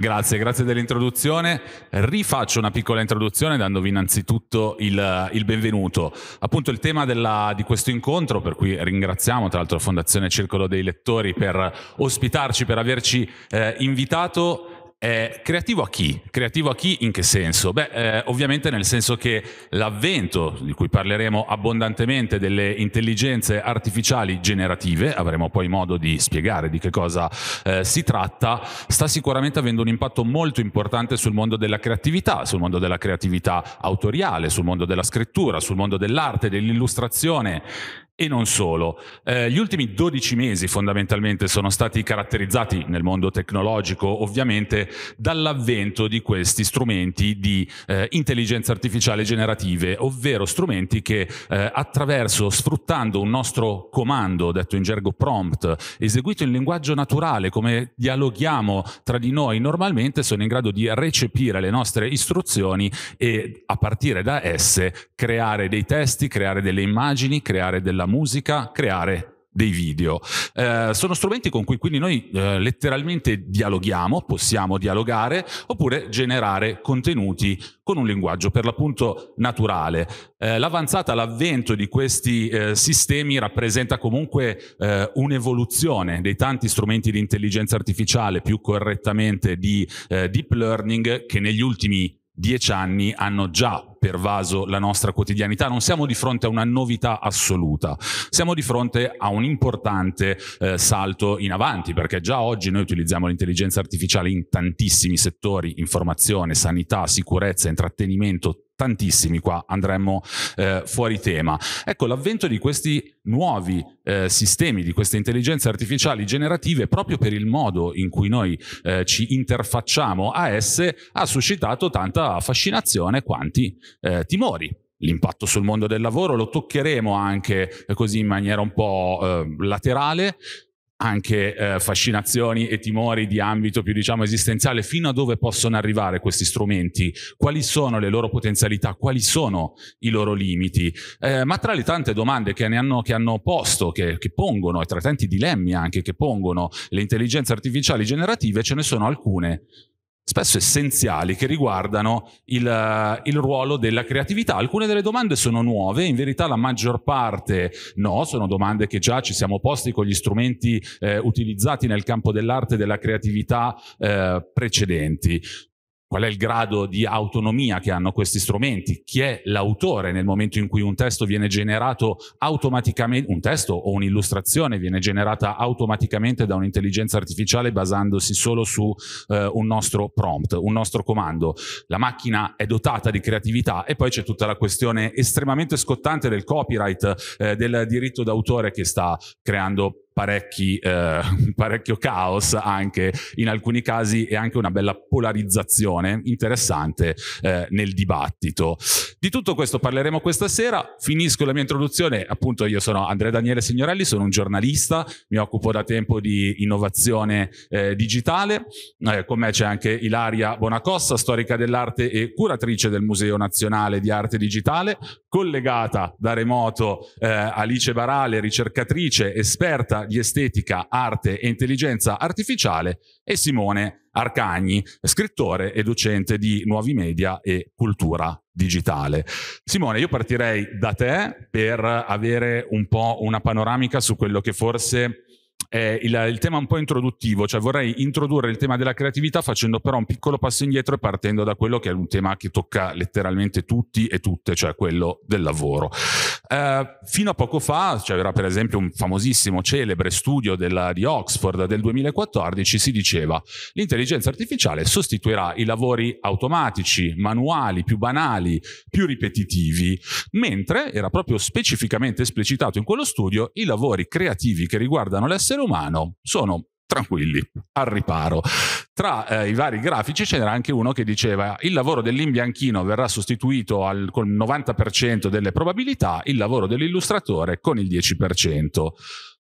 Grazie, grazie dell'introduzione. Rifaccio una piccola introduzione dandovi innanzitutto il, il benvenuto. Appunto il tema della, di questo incontro, per cui ringraziamo tra l'altro la Fondazione Circolo dei Lettori per ospitarci, per averci eh, invitato, eh, creativo a chi? Creativo a chi in che senso? Beh, eh, ovviamente nel senso che l'avvento, di cui parleremo abbondantemente, delle intelligenze artificiali generative, avremo poi modo di spiegare di che cosa eh, si tratta, sta sicuramente avendo un impatto molto importante sul mondo della creatività, sul mondo della creatività autoriale, sul mondo della scrittura, sul mondo dell'arte, dell'illustrazione e non solo. Eh, gli ultimi 12 mesi fondamentalmente sono stati caratterizzati nel mondo tecnologico ovviamente dall'avvento di questi strumenti di eh, intelligenza artificiale generative, ovvero strumenti che eh, attraverso, sfruttando un nostro comando, detto in gergo prompt, eseguito in linguaggio naturale, come dialoghiamo tra di noi normalmente, sono in grado di recepire le nostre istruzioni e a partire da esse creare dei testi, creare delle immagini, creare della musica, creare dei video. Eh, sono strumenti con cui quindi noi eh, letteralmente dialoghiamo, possiamo dialogare oppure generare contenuti con un linguaggio per l'appunto naturale. Eh, l'avanzata, l'avvento di questi eh, sistemi rappresenta comunque eh, un'evoluzione dei tanti strumenti di intelligenza artificiale, più correttamente di eh, deep learning, che negli ultimi dieci anni hanno già pervaso la nostra quotidianità. Non siamo di fronte a una novità assoluta, siamo di fronte a un importante eh, salto in avanti, perché già oggi noi utilizziamo l'intelligenza artificiale in tantissimi settori, informazione, sanità, sicurezza, intrattenimento, tantissimi qua andremmo eh, fuori tema. Ecco, l'avvento di questi nuovi eh, sistemi, di queste intelligenze artificiali generative, proprio per il modo in cui noi eh, ci interfacciamo a esse, ha suscitato tanta affascinazione quanti eh, timori l'impatto sul mondo del lavoro, lo toccheremo anche eh, così in maniera un po' eh, laterale, anche eh, fascinazioni e timori di ambito più diciamo esistenziale, fino a dove possono arrivare questi strumenti, quali sono le loro potenzialità, quali sono i loro limiti. Eh, ma tra le tante domande che, ne hanno, che hanno, posto, che, che pongono, e tra tanti dilemmi anche che pongono le intelligenze artificiali generative, ce ne sono alcune spesso essenziali che riguardano il, eh, il, ruolo della creatività. Alcune delle domande sono nuove, in verità la maggior parte no, sono domande che già ci siamo posti con gli strumenti eh, utilizzati nel campo dell'arte e della creatività eh, precedenti qual è il grado di autonomia che hanno questi strumenti, chi è l'autore nel momento in cui un testo viene generato automaticamente, un testo o un'illustrazione viene generata automaticamente da un'intelligenza artificiale basandosi solo su eh, un nostro prompt, un nostro comando. La macchina è dotata di creatività e poi c'è tutta la questione estremamente scottante del copyright, eh, del diritto d'autore che sta creando parecchi, eh, parecchio caos anche in alcuni casi e anche una bella polarizzazione interessante eh, nel dibattito. Di tutto questo parleremo questa sera, finisco la mia introduzione, appunto io sono Andrea Daniele Signorelli, sono un giornalista, mi occupo da tempo di innovazione eh, digitale, eh, con me c'è anche Ilaria Bonacossa, storica dell'arte e curatrice del Museo Nazionale di Arte Digitale, collegata da remoto eh, Alice Barale, ricercatrice, esperta di estetica, arte e intelligenza artificiale e Simone Arcagni, scrittore e docente di nuovi media e cultura digitale. Simone, io partirei da te per avere un po' una panoramica su quello che forse è il, il, tema un po' introduttivo, cioè vorrei introdurre il tema della creatività facendo però un piccolo passo indietro e partendo da quello che è un tema che tocca letteralmente tutti e tutte, cioè quello del lavoro. Eh, fino a poco fa c'era per esempio un famosissimo celebre studio della, di Oxford del 2014, si diceva l'intelligenza artificiale sostituirà i lavori automatici, manuali, più banali, più ripetitivi, mentre era proprio specificamente esplicitato in quello studio i lavori creativi che riguardano l'essere umano sono tranquilli, al riparo tra eh, i vari grafici c'era anche uno che diceva il lavoro dell'imbianchino verrà sostituito al, con il 90% delle probabilità, il lavoro dell'illustratore con il 10%.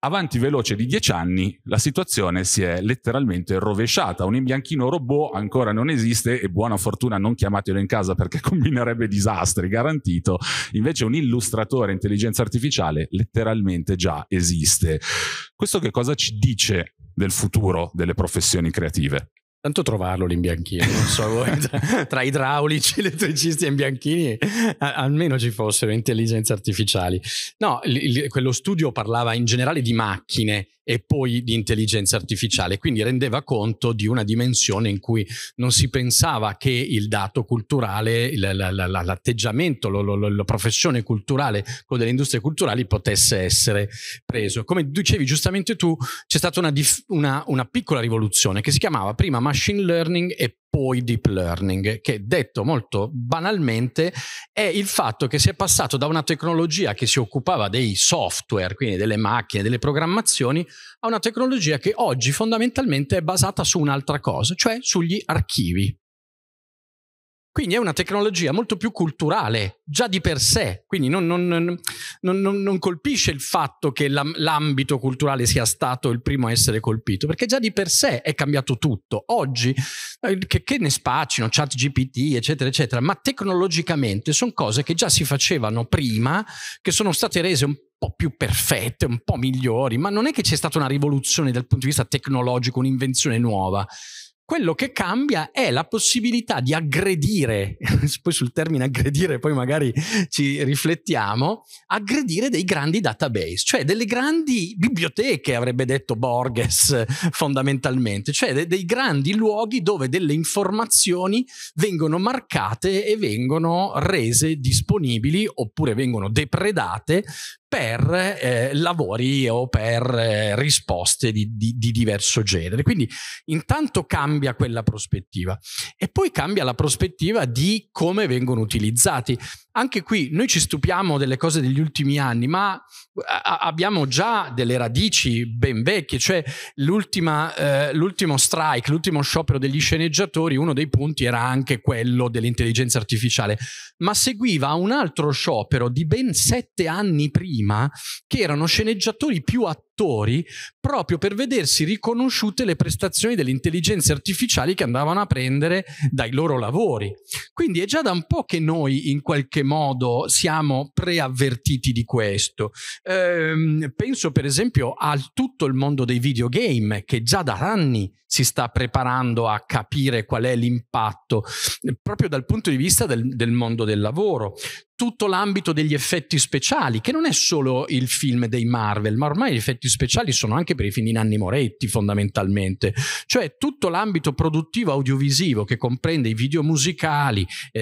Avanti veloce di 10 anni la situazione si è letteralmente rovesciata, un imbianchino robot ancora non esiste e buona fortuna non chiamatelo in casa perché combinerebbe disastri, garantito, invece un illustratore intelligenza artificiale letteralmente già esiste. Questo che cosa ci dice del futuro delle professioni creative? Tanto trovarlo l'imbianchino, non so voi, tra, idraulici, elettricisti e bianchini, almeno ci fossero intelligenze artificiali. No, l, quello studio parlava in generale di macchine e poi di intelligenza artificiale, quindi rendeva conto di una dimensione in cui non si pensava che il dato culturale, l'atteggiamento, la professione culturale o delle industrie culturali potesse essere preso. Come dicevi giustamente tu, c'è stata una, una, una piccola rivoluzione che si chiamava prima machine learning e poi deep learning, che detto molto banalmente è il fatto che si è passato da una tecnologia che si occupava dei software, quindi delle macchine, delle programmazioni, a una tecnologia che oggi fondamentalmente è basata su un'altra cosa, cioè sugli archivi. Quindi è una tecnologia molto più culturale, già di per sé, quindi non, non, non, non colpisce il fatto che l'ambito culturale sia stato il primo a essere colpito, perché già di per sé è cambiato tutto. Oggi, eh, che, che ne spacino, chat GPT, eccetera, eccetera, ma tecnologicamente sono cose che già si facevano prima, che sono state rese un po' più perfette, un po' migliori, ma non è che c'è stata una rivoluzione dal punto di vista tecnologico, un'invenzione nuova. Quello che cambia è la possibilità di aggredire, poi sul termine aggredire poi magari ci riflettiamo, aggredire dei grandi database, cioè delle grandi biblioteche, avrebbe detto Borges fondamentalmente, cioè de- dei grandi luoghi dove delle informazioni vengono marcate e vengono rese disponibili oppure vengono depredate per eh, lavori o per eh, risposte di, di, di, diverso genere. Quindi intanto cambia quella prospettiva e poi cambia la prospettiva di come vengono utilizzati. Anche qui noi ci stupiamo delle cose degli ultimi anni, ma eh, a- abbiamo già delle radici ben vecchie, cioè eh, l'ultimo strike, l'ultimo sciopero degli sceneggiatori, uno dei punti era anche quello dell'intelligenza artificiale, ma seguiva un altro sciopero di ben sette anni prima prima, che erano sceneggiatori più attivi attori proprio per vedersi riconosciute le prestazioni delle intelligenze artificiali che andavano a prendere dai loro lavori. Quindi è già da un po' che noi in qualche modo siamo preavvertiti di questo. Ehm, penso per esempio a tutto il mondo dei videogame che già da anni si sta preparando a capire qual è l'impatto eh, proprio dal punto di vista del, del mondo del lavoro tutto l'ambito degli effetti speciali, che non è solo il film dei Marvel, ma ormai gli effetti effetti speciali sono anche per i film di Nanni Moretti fondamentalmente, cioè tutto l'ambito produttivo audiovisivo che comprende i video musicali, eh,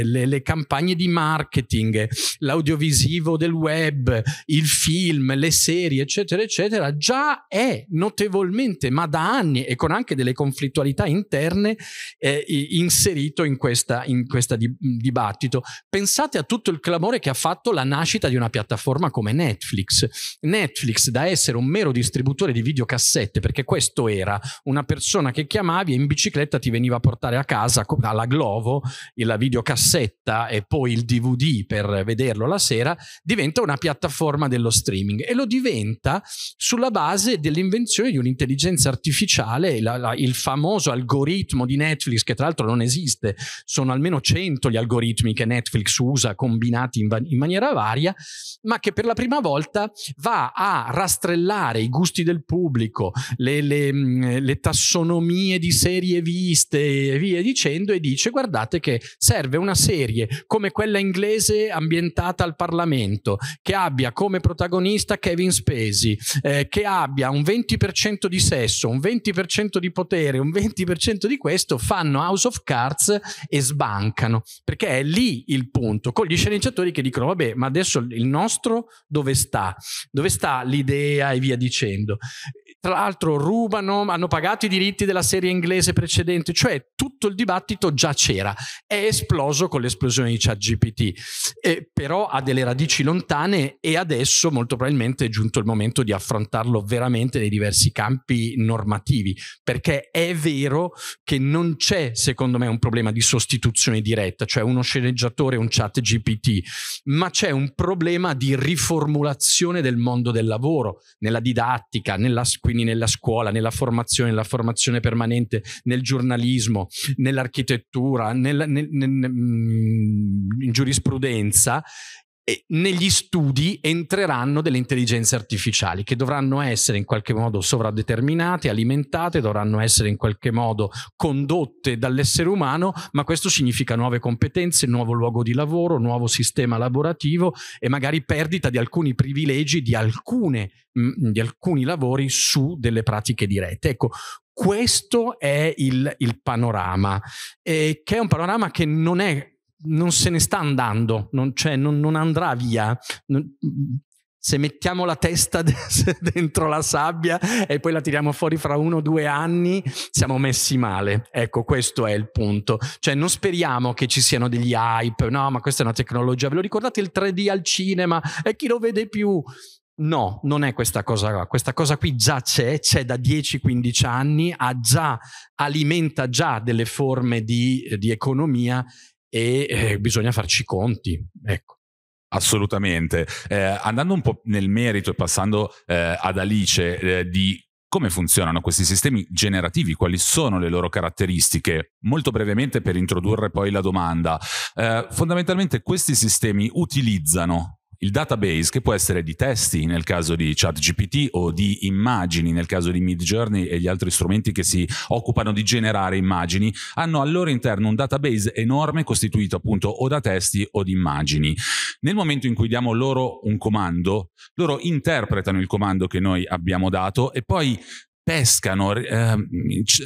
eh, le, le, campagne di marketing, l'audiovisivo del web, il film, le serie, eccetera, eccetera, già è notevolmente, ma da anni e con anche delle conflittualità interne, eh, inserito in questo in questa di, dibattito. Pensate a tutto il clamore che ha fatto la nascita di una piattaforma come Netflix. Netflix da da essere un mero distributore di videocassette, perché questo era una persona che chiamavi e in bicicletta ti veniva a portare a casa alla Glovo la videocassetta e poi il DVD per vederlo la sera, diventa una piattaforma dello streaming e lo diventa sulla base dell'invenzione di un'intelligenza artificiale, la, la, il famoso algoritmo di Netflix, che tra l'altro non esiste, sono almeno 100 gli algoritmi che Netflix usa combinati in, in maniera varia, ma che per la prima volta va a rassicurare rastrellare i gusti del pubblico, le, le, mm, le tassonomie di serie viste e via dicendo e dice guardate che serve una serie come quella inglese ambientata al Parlamento, che abbia come protagonista Kevin Spacey, eh, che abbia un 20% di sesso, un 20% di potere, un 20% di questo, fanno House of Cards e sbancano, perché è lì il punto, con gli sceneggiatori che dicono vabbè, ma adesso il nostro dove sta? Dove sta l'idea? Dea e via dicendo tra l'altro rubano, hanno pagato i diritti della serie inglese precedente, cioè tutto il dibattito già c'era, è esploso con l'esplosione di ChatGPT, eh, però ha delle radici lontane e adesso molto probabilmente è giunto il momento di affrontarlo veramente nei diversi campi normativi, perché è vero che non c'è secondo me un problema di sostituzione diretta, cioè uno sceneggiatore e un ChatGPT, ma c'è un problema di riformulazione del mondo del lavoro, nella didattica, nella scuola, quindi nella scuola, nella formazione, nella formazione permanente, nel giornalismo, nell'architettura, nel, nel, nel, mm, in giurisprudenza, negli studi entreranno delle intelligenze artificiali che dovranno essere in qualche modo sovradeterminate, alimentate, dovranno essere in qualche modo condotte dall'essere umano, ma questo significa nuove competenze, nuovo luogo di lavoro, nuovo sistema lavorativo e magari perdita di alcuni privilegi, di, alcune, mm, mm, di alcuni lavori su delle pratiche dirette. Ecco, questo è il, il panorama, eh, che è un panorama che non è non se ne sta andando, non, cioè, non, non andrà via. Non, se mettiamo la testa dentro la sabbia e poi la tiriamo fuori fra uno o due anni, siamo messi male. Ecco, questo è il punto. Cioè, non speriamo che ci siano degli hype, no, ma questa è una tecnologia. Ve lo ricordate il 3D al cinema? E chi lo vede più? No, non è questa cosa qua. Questa cosa qui già c'è, c'è da 10-15 anni, già, alimenta già delle forme di, di economia e eh, bisogna farci i conti. Ecco. Assolutamente. Eh, andando un po' nel merito e passando eh, ad Alice eh, di come funzionano questi sistemi generativi, quali sono le loro caratteristiche. Molto brevemente per introdurre poi la domanda, eh, fondamentalmente questi sistemi utilizzano il database che può essere di testi nel caso di ChatGPT o di immagini nel caso di Midjourney e gli altri strumenti che si occupano di generare immagini, hanno al loro interno un database enorme costituito appunto o da testi o di immagini. Nel momento in cui diamo loro un comando, loro interpretano il comando che noi abbiamo dato e poi pescano, eh,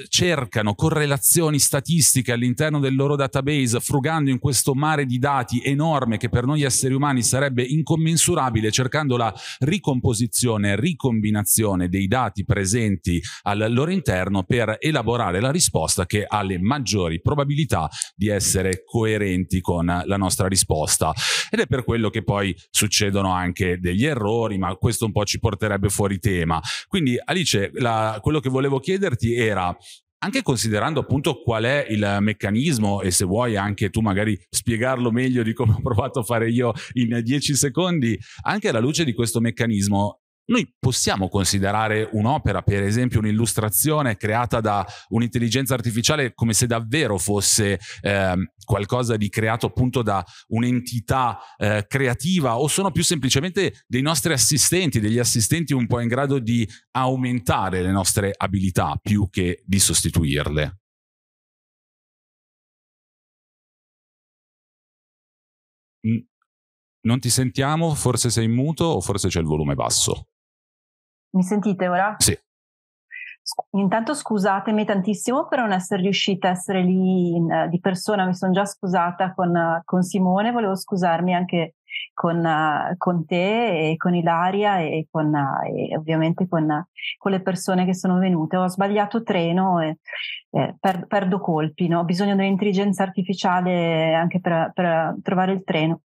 cercano correlazioni statistiche all'interno del loro database, frugando in questo mare di dati enorme che per noi esseri umani sarebbe incommensurabile, cercando la ricomposizione, ricombinazione dei dati presenti al loro interno per elaborare la risposta che ha le maggiori probabilità di essere coerenti con la nostra risposta. Ed è per quello che poi succedono anche degli errori, ma questo un po' ci porterebbe fuori tema. Quindi Alice, la, quello che volevo chiederti era anche considerando appunto qual è il meccanismo e se vuoi anche tu magari spiegarlo meglio di come ho provato a fare io in 10 secondi, anche alla luce di questo meccanismo, noi possiamo considerare un'opera, per esempio un'illustrazione creata da un'intelligenza artificiale come se davvero fosse eh, qualcosa di creato appunto da un'entità eh, creativa o sono più semplicemente dei nostri assistenti, degli assistenti un po' in grado di aumentare le nostre abilità più che di sostituirle. Non ti sentiamo? Forse sei muto o forse c'è il volume basso? Mi sentite ora? Sì. Intanto scusatemi tantissimo per non essere riuscita a essere lì in, eh, di persona, mi sono già scusata con, eh, con Simone, volevo scusarmi anche con, eh, con, te e con Ilaria e, con, eh, e ovviamente con, eh, con, le persone che sono venute. Ho sbagliato treno e eh, per, perdo colpi, no? ho bisogno dell'intelligenza artificiale anche per, per trovare il treno.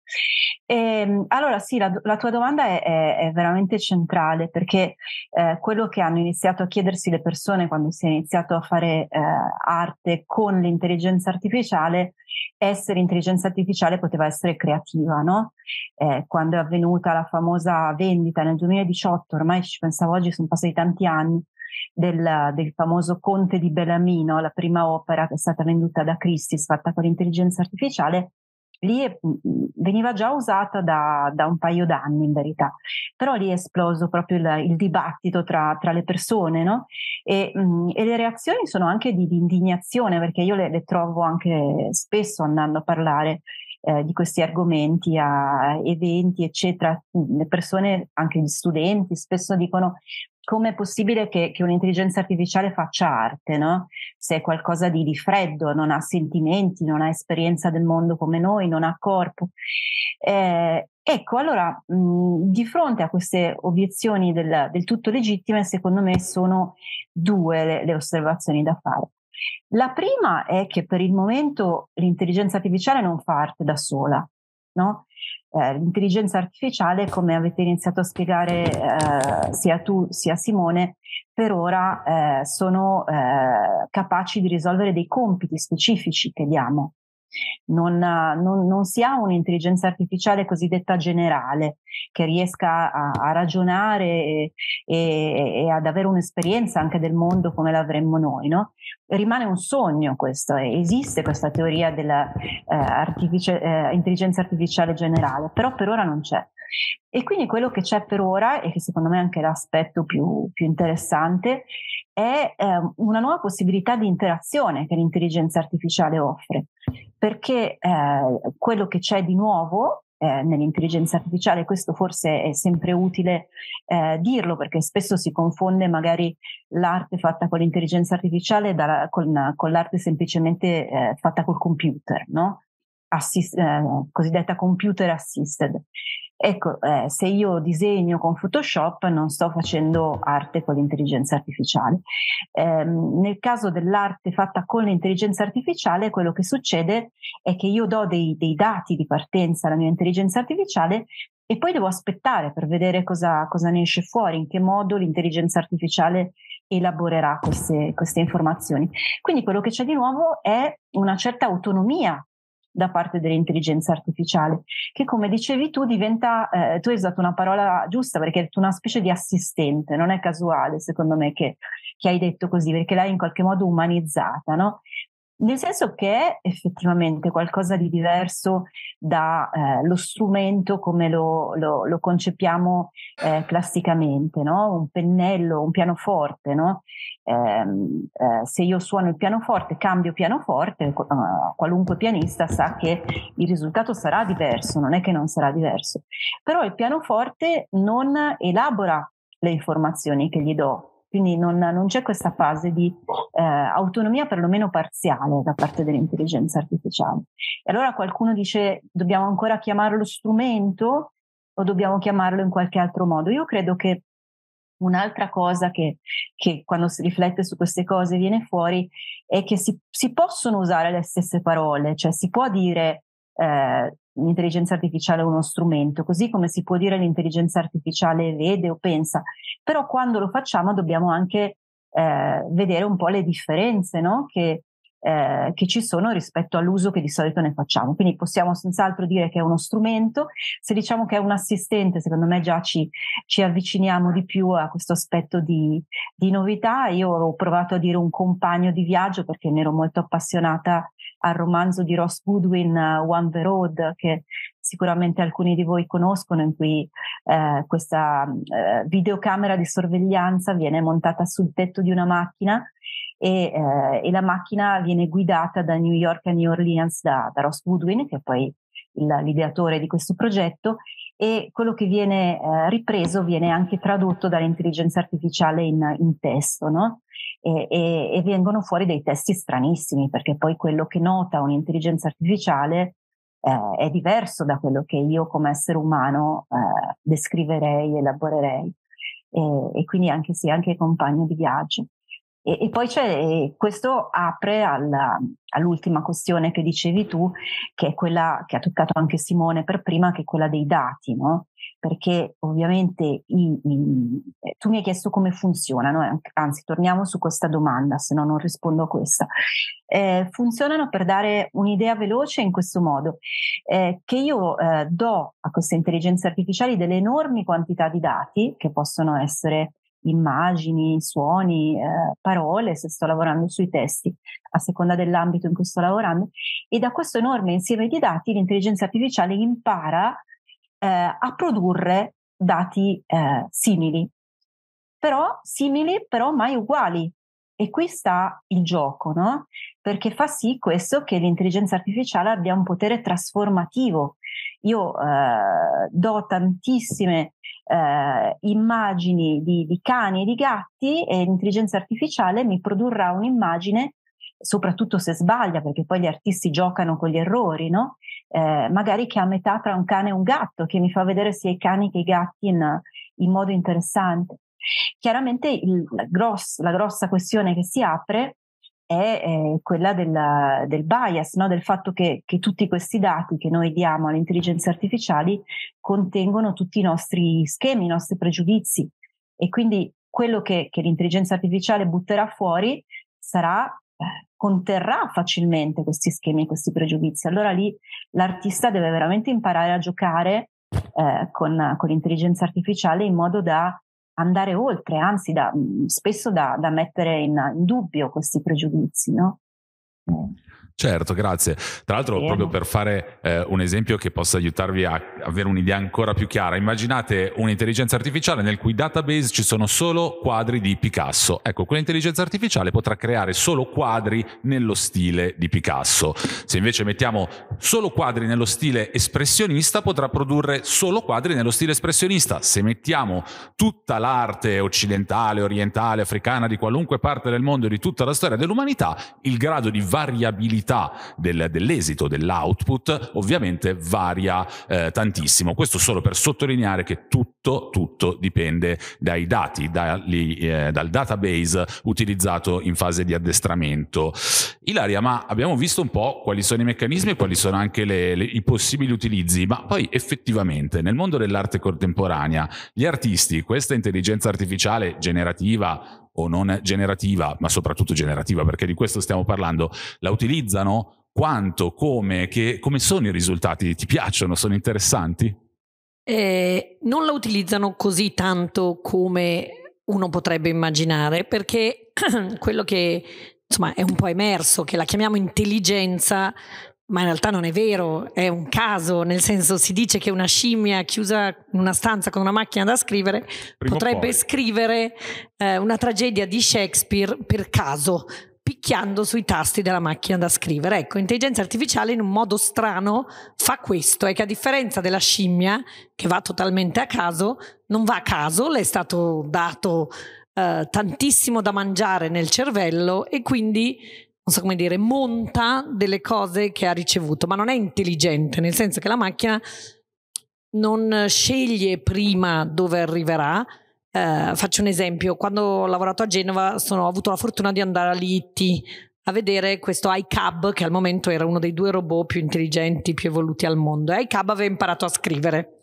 E, ehm, allora sì, la, la tua domanda è, è, è, veramente centrale perché eh, quello che hanno iniziato a chiedersi le persone quando si è iniziato a fare eh, arte con l'intelligenza artificiale, essere intelligenza artificiale poteva essere creativa, no? eh, quando è avvenuta la famosa vendita nel 2018, ormai ci pensavo oggi, sono passati tanti anni, del, del famoso Conte di Bellamino, la prima opera che è stata venduta da Christie's fatta con l'intelligenza artificiale, lì è, mm, mm, veniva già usata da, da, un paio d'anni in verità, però lì è esploso proprio il, il dibattito tra, tra, le persone no? e, mh, mm, e, le reazioni sono anche di, di indignazione perché io le, le, trovo anche spesso andando a parlare eh, di questi argomenti a eventi eccetera, le persone, anche gli studenti spesso dicono come è possibile che, che, un'intelligenza artificiale faccia arte, no? Se è qualcosa di, di, freddo, non ha sentimenti, non ha esperienza del mondo come noi, non ha corpo. Eh, ecco, allora, mh, di fronte a queste obiezioni del, del, tutto legittime, secondo me sono due le, le osservazioni da fare. La prima è che per il momento l'intelligenza artificiale non fa arte da sola, no? Eh, l'intelligenza artificiale, come avete iniziato a spiegare eh, sia tu sia Simone, per ora eh, sono eh, capaci di risolvere dei compiti specifici che diamo. Non, non, non, si ha un'intelligenza artificiale cosiddetta generale che riesca a, a ragionare e, e, e, ad avere un'esperienza anche del mondo come l'avremmo noi, no? rimane un sogno questo, esiste questa teoria dell'intelligenza eh, eh artificiale generale, però per ora non c'è. E quindi quello che c'è per ora, e che secondo me è anche l'aspetto più, più interessante, è eh, una nuova possibilità di interazione che l'intelligenza artificiale offre, perché eh, quello che c'è di nuovo eh, nell'intelligenza artificiale, questo forse è sempre utile eh, dirlo perché spesso si confonde magari l'arte fatta con l'intelligenza artificiale da, con, con, l'arte semplicemente eh, fatta col computer, no? Assist, eh, cosiddetta computer assisted. Ecco, eh, se io disegno con Photoshop non sto facendo arte con l'intelligenza artificiale. Eh, nel caso dell'arte fatta con l'intelligenza artificiale, quello che succede è che io do dei, dei dati di partenza alla mia intelligenza artificiale e poi devo aspettare per vedere cosa, cosa ne esce fuori, in che modo l'intelligenza artificiale elaborerà queste, queste informazioni. Quindi quello che c'è di nuovo è una certa autonomia da parte dell'intelligenza artificiale, che come dicevi tu diventa, eh, tu hai usato una parola giusta perché hai detto una specie di assistente, non è casuale secondo me che, che hai detto così, perché l'hai in qualche modo umanizzata, no? Nel senso che è effettivamente qualcosa di diverso dallo eh, strumento come lo, lo, lo concepiamo eh, classicamente, no? un pennello, un pianoforte. No? Ehm, eh, se io suono il pianoforte, cambio pianoforte, eh, qualunque pianista sa che il risultato sarà diverso, non è che non sarà diverso. Però il pianoforte non elabora le informazioni che gli do, quindi non, non c'è questa fase di eh, autonomia perlomeno parziale da parte dell'intelligenza artificiale. E allora qualcuno dice dobbiamo ancora chiamarlo strumento o dobbiamo chiamarlo in qualche altro modo? Io credo che Un'altra cosa che, che, quando si riflette su queste cose viene fuori è che si, si possono usare le stesse parole, cioè si può dire eh, l'intelligenza artificiale è uno strumento, così come si può dire l'intelligenza artificiale vede o pensa, però quando lo facciamo dobbiamo anche eh, vedere un po' le differenze no? che, eh, che ci sono rispetto all'uso che di solito ne facciamo. Quindi possiamo senz'altro dire che è uno strumento, se diciamo che è un assistente, secondo me già ci, ci avviciniamo di più a questo aspetto di, di, novità. Io ho provato a dire un compagno di viaggio perché ne ero molto appassionata al romanzo di Ross Goodwin uh, One the Road che sicuramente alcuni di voi conoscono in cui eh, questa eh, videocamera di sorveglianza viene montata sul tetto di una macchina e, eh, e, la macchina viene guidata da New York a New Orleans da, da Ross Goodwin che è poi il, l'ideatore di questo progetto e quello che viene eh, ripreso viene anche tradotto dall'intelligenza artificiale in, in testo no? e, e, e vengono fuori dei testi stranissimi, perché poi quello che nota un'intelligenza artificiale eh, è diverso da quello che io come essere umano eh, descriverei, elaborerei. E, e quindi anche sì, anche compagno di viaggio. E, e poi c'è, questo apre alla, all'ultima questione che dicevi tu, che è quella che ha toccato anche Simone per prima, che è quella dei dati, no? perché ovviamente i, i, eh, tu mi hai chiesto come funzionano, eh, anzi torniamo su questa domanda, se no non rispondo a questa. Eh, funzionano per dare un'idea veloce in questo modo, eh, che io eh, do a queste intelligenze artificiali delle enormi quantità di dati che possono essere immagini, suoni, eh, parole, se sto lavorando sui testi, a seconda dell'ambito in cui sto lavorando. E da questo enorme insieme di dati l'intelligenza artificiale impara eh, a produrre dati eh, simili, però simili, però mai uguali, e qui sta il gioco, no? Perché fa sì questo che l'intelligenza artificiale abbia un potere trasformativo. Io eh, do tantissime eh, immagini di, di cani e di gatti e l'intelligenza artificiale mi produrrà un'immagine soprattutto se sbaglia, perché poi gli artisti giocano con gli errori, no? Eh, magari che è a metà tra un cane e un gatto, che mi fa vedere sia i cani che i gatti in, in modo interessante. Chiaramente il, la, gross, la, grossa questione che si apre è eh, quella della, del bias, no? del fatto che, che, tutti questi dati che noi diamo alle intelligenze artificiali contengono tutti i nostri schemi, i nostri pregiudizi e quindi quello che, che l'intelligenza artificiale butterà fuori sarà eh, conterrà facilmente questi schemi, questi pregiudizi. Allora lì l'artista deve veramente imparare a giocare eh, con, con, l'intelligenza artificiale in modo da andare oltre, anzi da, spesso da, da mettere in, in, dubbio questi pregiudizi. No? Mm. Certo, grazie. Tra l'altro, Buono. proprio per fare eh, un esempio che possa aiutarvi a avere un'idea ancora più chiara, immaginate un'intelligenza artificiale nel cui database ci sono solo quadri di Picasso. Ecco, quell'intelligenza artificiale potrà creare solo quadri nello stile di Picasso. Se invece mettiamo solo quadri nello stile espressionista, potrà produrre solo quadri nello stile espressionista. Se mettiamo tutta l'arte occidentale, orientale, africana, di qualunque parte del mondo e di tutta la storia dell'umanità, il grado di variabilità qualità del, dell'esito, dell'output, ovviamente varia eh, tantissimo. Questo solo per sottolineare che tutto, tutto dipende dai dati, dagli, eh, dal database utilizzato in fase di addestramento. Ilaria, ma abbiamo visto un po' quali sono i meccanismi e quali sono anche le, le, i possibili utilizzi, ma poi effettivamente nel mondo dell'arte contemporanea gli artisti, questa intelligenza artificiale generativa o non generativa, ma soprattutto generativa, perché di questo stiamo parlando, la utilizzano? Quanto? Come? Che, come sono i risultati? Ti piacciono? Sono interessanti? Eh, non la utilizzano così tanto come uno potrebbe immaginare, perché quello che insomma è un po' emerso, che la chiamiamo intelligenza, ma in realtà non è vero, è un caso, nel senso si dice che una scimmia chiusa in una stanza con una macchina da scrivere Prima potrebbe scrivere eh, una tragedia di Shakespeare per caso, picchiando sui tasti della macchina da scrivere. Ecco, l'intelligenza artificiale in un modo strano fa questo, è che a differenza della scimmia, che va totalmente a caso, non va a caso, le è stato dato eh, tantissimo da mangiare nel cervello e quindi non so come dire, monta delle cose che ha ricevuto, ma non è intelligente, nel senso che la macchina non sceglie prima dove arriverà. Eh, faccio un esempio, quando ho lavorato a Genova sono, ho avuto la fortuna di andare all'IT a vedere questo iCab che al momento era uno dei due robot più intelligenti, più evoluti al mondo. E iCab aveva imparato a scrivere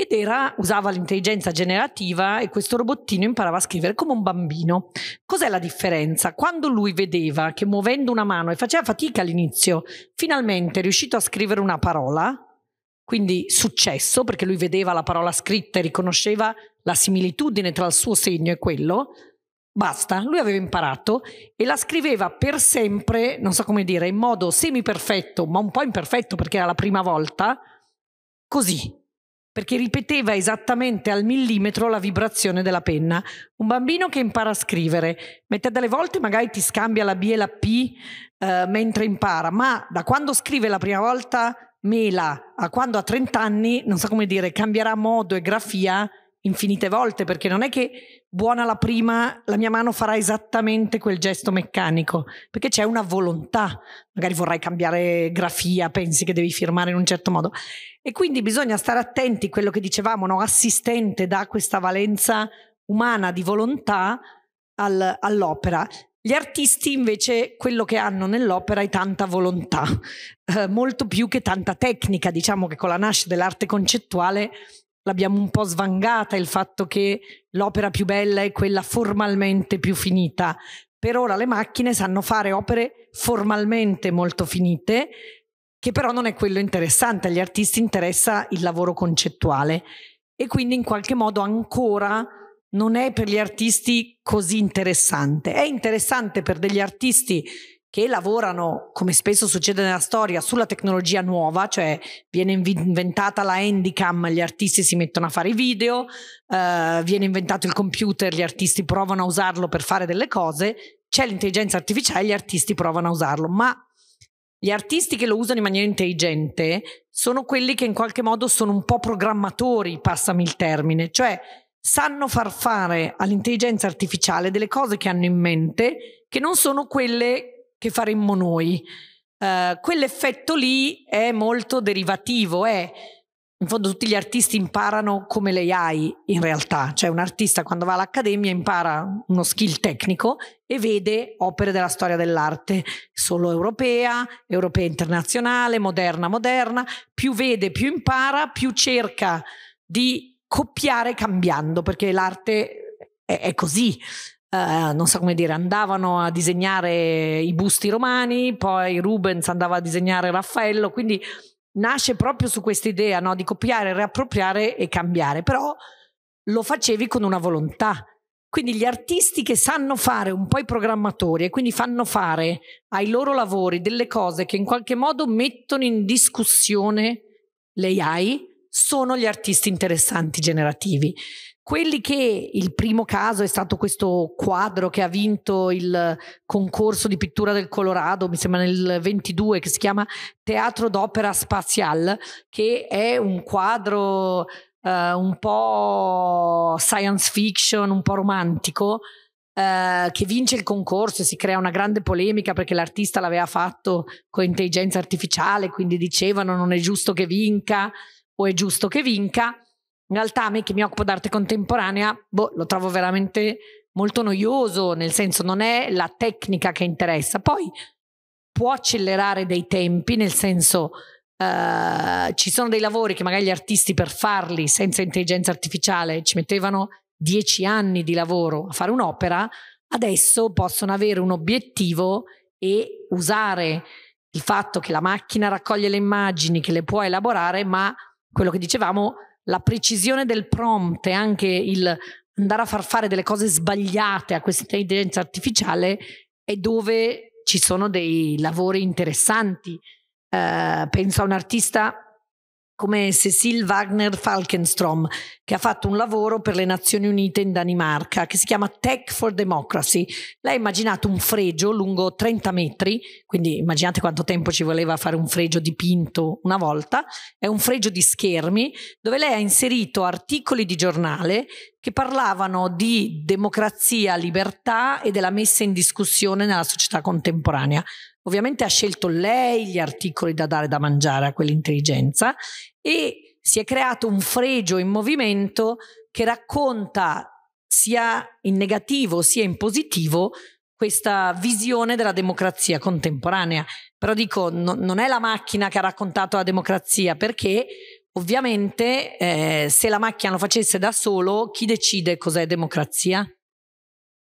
ed era, usava l'intelligenza generativa e questo robottino imparava a scrivere come un bambino. Cos'è la differenza? Quando lui vedeva che muovendo una mano e faceva fatica all'inizio, finalmente è riuscito a scrivere una parola, quindi successo perché lui vedeva la parola scritta e riconosceva la similitudine tra il suo segno e quello, Basta, lui aveva imparato e la scriveva per sempre, non so come dire, in modo semi perfetto, ma un po' imperfetto perché era la prima volta, così perché ripeteva esattamente al millimetro la vibrazione della penna. Un bambino che impara a scrivere, mette delle volte magari ti scambia la B e la P eh, mentre impara, ma da quando scrive la prima volta mela a quando ha 30 anni, non so come dire, cambierà modo e grafia infinite volte, perché non è che buona la prima, la mia mano farà esattamente quel gesto meccanico, perché c'è una volontà, magari vorrai cambiare grafia, pensi che devi firmare in un certo modo. E quindi bisogna stare attenti, quello che dicevamo, no? assistente da questa valenza umana di volontà al, all'opera. Gli artisti invece quello che hanno nell'opera è tanta volontà, eh, molto più che tanta tecnica, diciamo che con la nascita dell'arte concettuale l'abbiamo un po' svangata il fatto che l'opera più bella è quella formalmente più finita. Per ora le macchine sanno fare opere formalmente molto finite, che però non è quello interessante, agli artisti interessa il lavoro concettuale e quindi in qualche modo ancora non è per gli artisti così interessante. È interessante per degli artisti che lavorano, come spesso succede nella storia, sulla tecnologia nuova, cioè viene inventata la handicam, gli artisti si mettono a fare i video, eh, viene inventato il computer, gli artisti provano a usarlo per fare delle cose, c'è l'intelligenza artificiale, gli artisti provano a usarlo, ma gli artisti che lo usano in maniera intelligente sono quelli che in qualche modo sono un po' programmatori, passami il termine, cioè sanno far fare all'intelligenza artificiale delle cose che hanno in mente che non sono quelle che faremmo noi. Uh, quell'effetto lì è molto derivativo, è in fondo tutti gli artisti imparano come l'AI in realtà, cioè un artista quando va all'accademia impara uno skill tecnico e vede opere della storia dell'arte, solo europea, europea internazionale, moderna, moderna, più vede, più impara, più cerca di copiare cambiando, perché l'arte è, è così. Uh, non so come dire, andavano a disegnare i busti romani, poi Rubens andava a disegnare Raffaello, quindi nasce proprio su questa idea no? di copiare, riappropriare e cambiare, però lo facevi con una volontà. Quindi gli artisti che sanno fare un po' i programmatori e quindi fanno fare ai loro lavori delle cose che in qualche modo mettono in discussione l'AI sono gli artisti interessanti generativi. Quelli che il primo caso è stato questo quadro che ha vinto il concorso di pittura del Colorado, mi sembra nel 22, che si chiama Teatro d'opera spazial, che è un quadro eh, un po' science fiction, un po' romantico, Uh, che vince il concorso e si crea una grande polemica perché l'artista l'aveva fatto con intelligenza artificiale, quindi dicevano non è giusto che vinca o è giusto che vinca in realtà a me che mi occupo d'arte contemporanea, boh, lo trovo veramente molto noioso, nel senso non è la tecnica che interessa. Poi può accelerare dei tempi, nel senso eh, ci sono dei lavori che magari gli artisti per farli senza intelligenza artificiale ci mettevano dieci anni di lavoro a fare un'opera, adesso possono avere un obiettivo e usare il fatto che la macchina raccoglie le immagini, che le può elaborare, ma quello che dicevamo la precisione del prompt e anche il andare a far fare delle cose sbagliate a questa intelligenza artificiale è dove ci sono dei lavori interessanti. Eh, penso a un artista come Cecil Wagner Falkenstrom, che ha fatto un lavoro per le Nazioni Unite in Danimarca, che si chiama Tech for Democracy. Lei ha immaginato un fregio lungo 30 metri, quindi immaginate quanto tempo ci voleva fare un fregio dipinto una volta, è un fregio di schermi dove lei ha inserito articoli di giornale che parlavano di democrazia, libertà e della messa in discussione nella società contemporanea. Ovviamente ha scelto lei gli articoli da dare da mangiare a quell'intelligenza e si è creato un fregio in movimento che racconta sia in negativo sia in positivo questa visione della democrazia contemporanea. Però dico, no, non è la macchina che ha raccontato la democrazia, perché ovviamente eh, se la macchina lo facesse da solo, chi decide cos'è democrazia?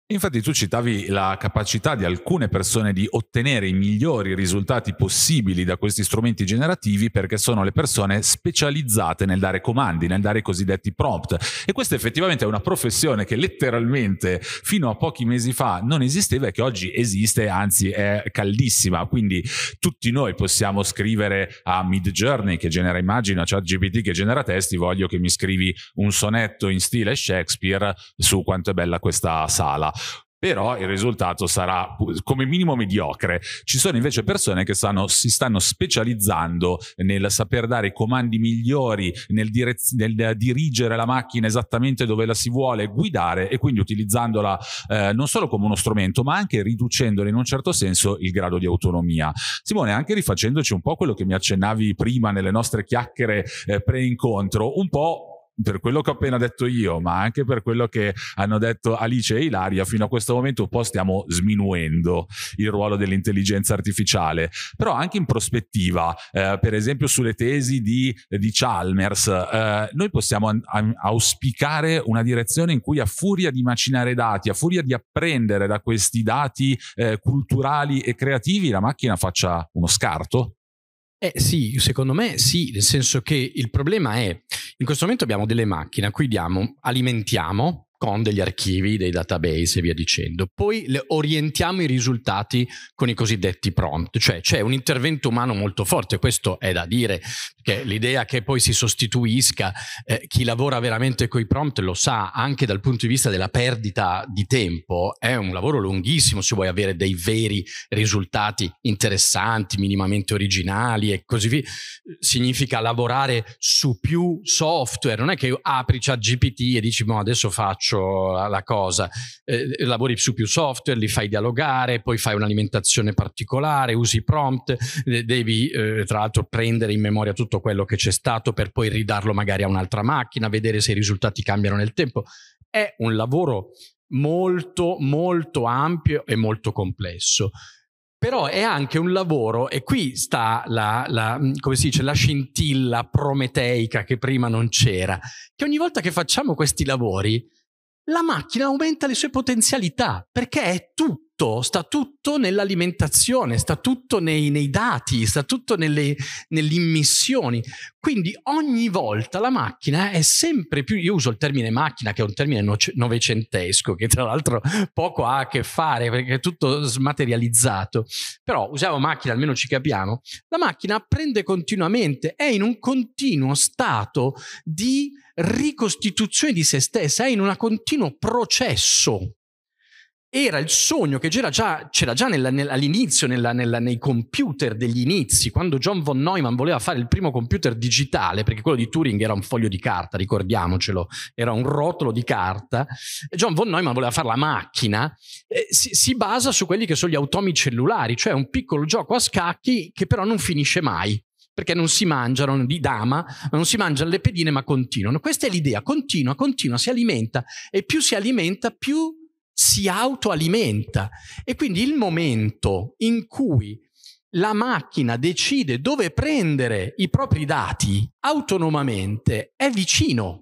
Infatti tu citavi la capacità di alcune persone di ottenere i migliori risultati possibili da questi strumenti generativi perché sono le persone specializzate nel dare comandi, nel dare i cosiddetti prompt. E questa effettivamente è una professione che letteralmente fino a pochi mesi fa non esisteva e che oggi esiste, anzi è caldissima. Quindi tutti noi possiamo scrivere a Midjourney che genera immagini, a ChatGPT che genera testi, voglio che mi scrivi un sonetto in stile Shakespeare su quanto è bella questa sala però il risultato sarà come minimo mediocre. Ci sono invece persone che stanno, si stanno specializzando nel saper dare i comandi migliori, nel, direz- nel, dirigere la macchina esattamente dove la si vuole guidare e quindi utilizzandola eh, non solo come uno strumento, ma anche riducendole in un certo senso il grado di autonomia. Simone, anche rifacendoci un po' quello che mi accennavi prima nelle nostre chiacchiere eh, pre-incontro, un po' per quello che ho appena detto io, ma anche per quello che hanno detto Alice e Ilaria, fino a questo momento un po' stiamo sminuendo il ruolo dell'intelligenza artificiale, però anche in prospettiva, eh, per esempio sulle tesi di, di Chalmers, eh, noi possiamo an- auspicare una direzione in cui a furia di macinare dati, a furia di apprendere da questi dati eh, culturali e creativi, la macchina faccia uno scarto? Eh sì, secondo me sì, nel senso che il problema è, in questo momento abbiamo delle macchine a cui diamo, alimentiamo con degli archivi, dei database e via dicendo. Poi le orientiamo i risultati con i cosiddetti prompt, cioè c'è un intervento umano molto forte, questo è da dire, che l'idea che poi si sostituisca eh, chi lavora veramente con i prompt lo sa anche dal punto di vista della perdita di tempo, è un lavoro lunghissimo se vuoi avere dei veri risultati interessanti, minimamente originali e così via, significa lavorare su più software, non è che apri ChatGPT e dici "Ma adesso faccio approccio alla cosa. Eh, lavori su più software, li fai dialogare, poi fai un'alimentazione particolare, usi prompt, devi eh, tra l'altro prendere in memoria tutto quello che c'è stato per poi ridarlo magari a un'altra macchina, vedere se i risultati cambiano nel tempo. È un lavoro molto molto ampio e molto complesso però è anche un lavoro e qui sta la, la, mm, dice, la, scintilla prometeica che prima non c'era, che ogni volta che facciamo questi lavori la macchina aumenta le sue potenzialità perché è tu tutto, sta tutto nell'alimentazione, sta tutto nei, nei dati, sta tutto nelle, nelle, immissioni. Quindi ogni volta la macchina è sempre più, io uso il termine macchina che è un termine novecentesco, che tra l'altro poco ha a che fare perché è tutto smaterializzato, però usiamo macchina, almeno ci capiamo, la macchina apprende continuamente, è in un continuo stato di ricostituzione di se stessa, è in un continuo processo era il sogno che c'era già, c'era già nella, nella, all'inizio nella, nei computer degli inizi, quando John von Neumann voleva fare il primo computer digitale, perché quello di Turing era un foglio di carta, ricordiamocelo, era un rotolo di carta, e John von Neumann voleva fare la macchina, eh, si, si, basa su quelli che sono gli automi cellulari, cioè un piccolo gioco a scacchi che però non finisce mai. Perché non si mangiano di dama, non si mangiano le pedine, ma continuano. Questa è l'idea, continua, continua, si alimenta e più si alimenta, più si autoalimenta e quindi il momento in cui la macchina decide dove prendere i propri dati autonomamente è vicino.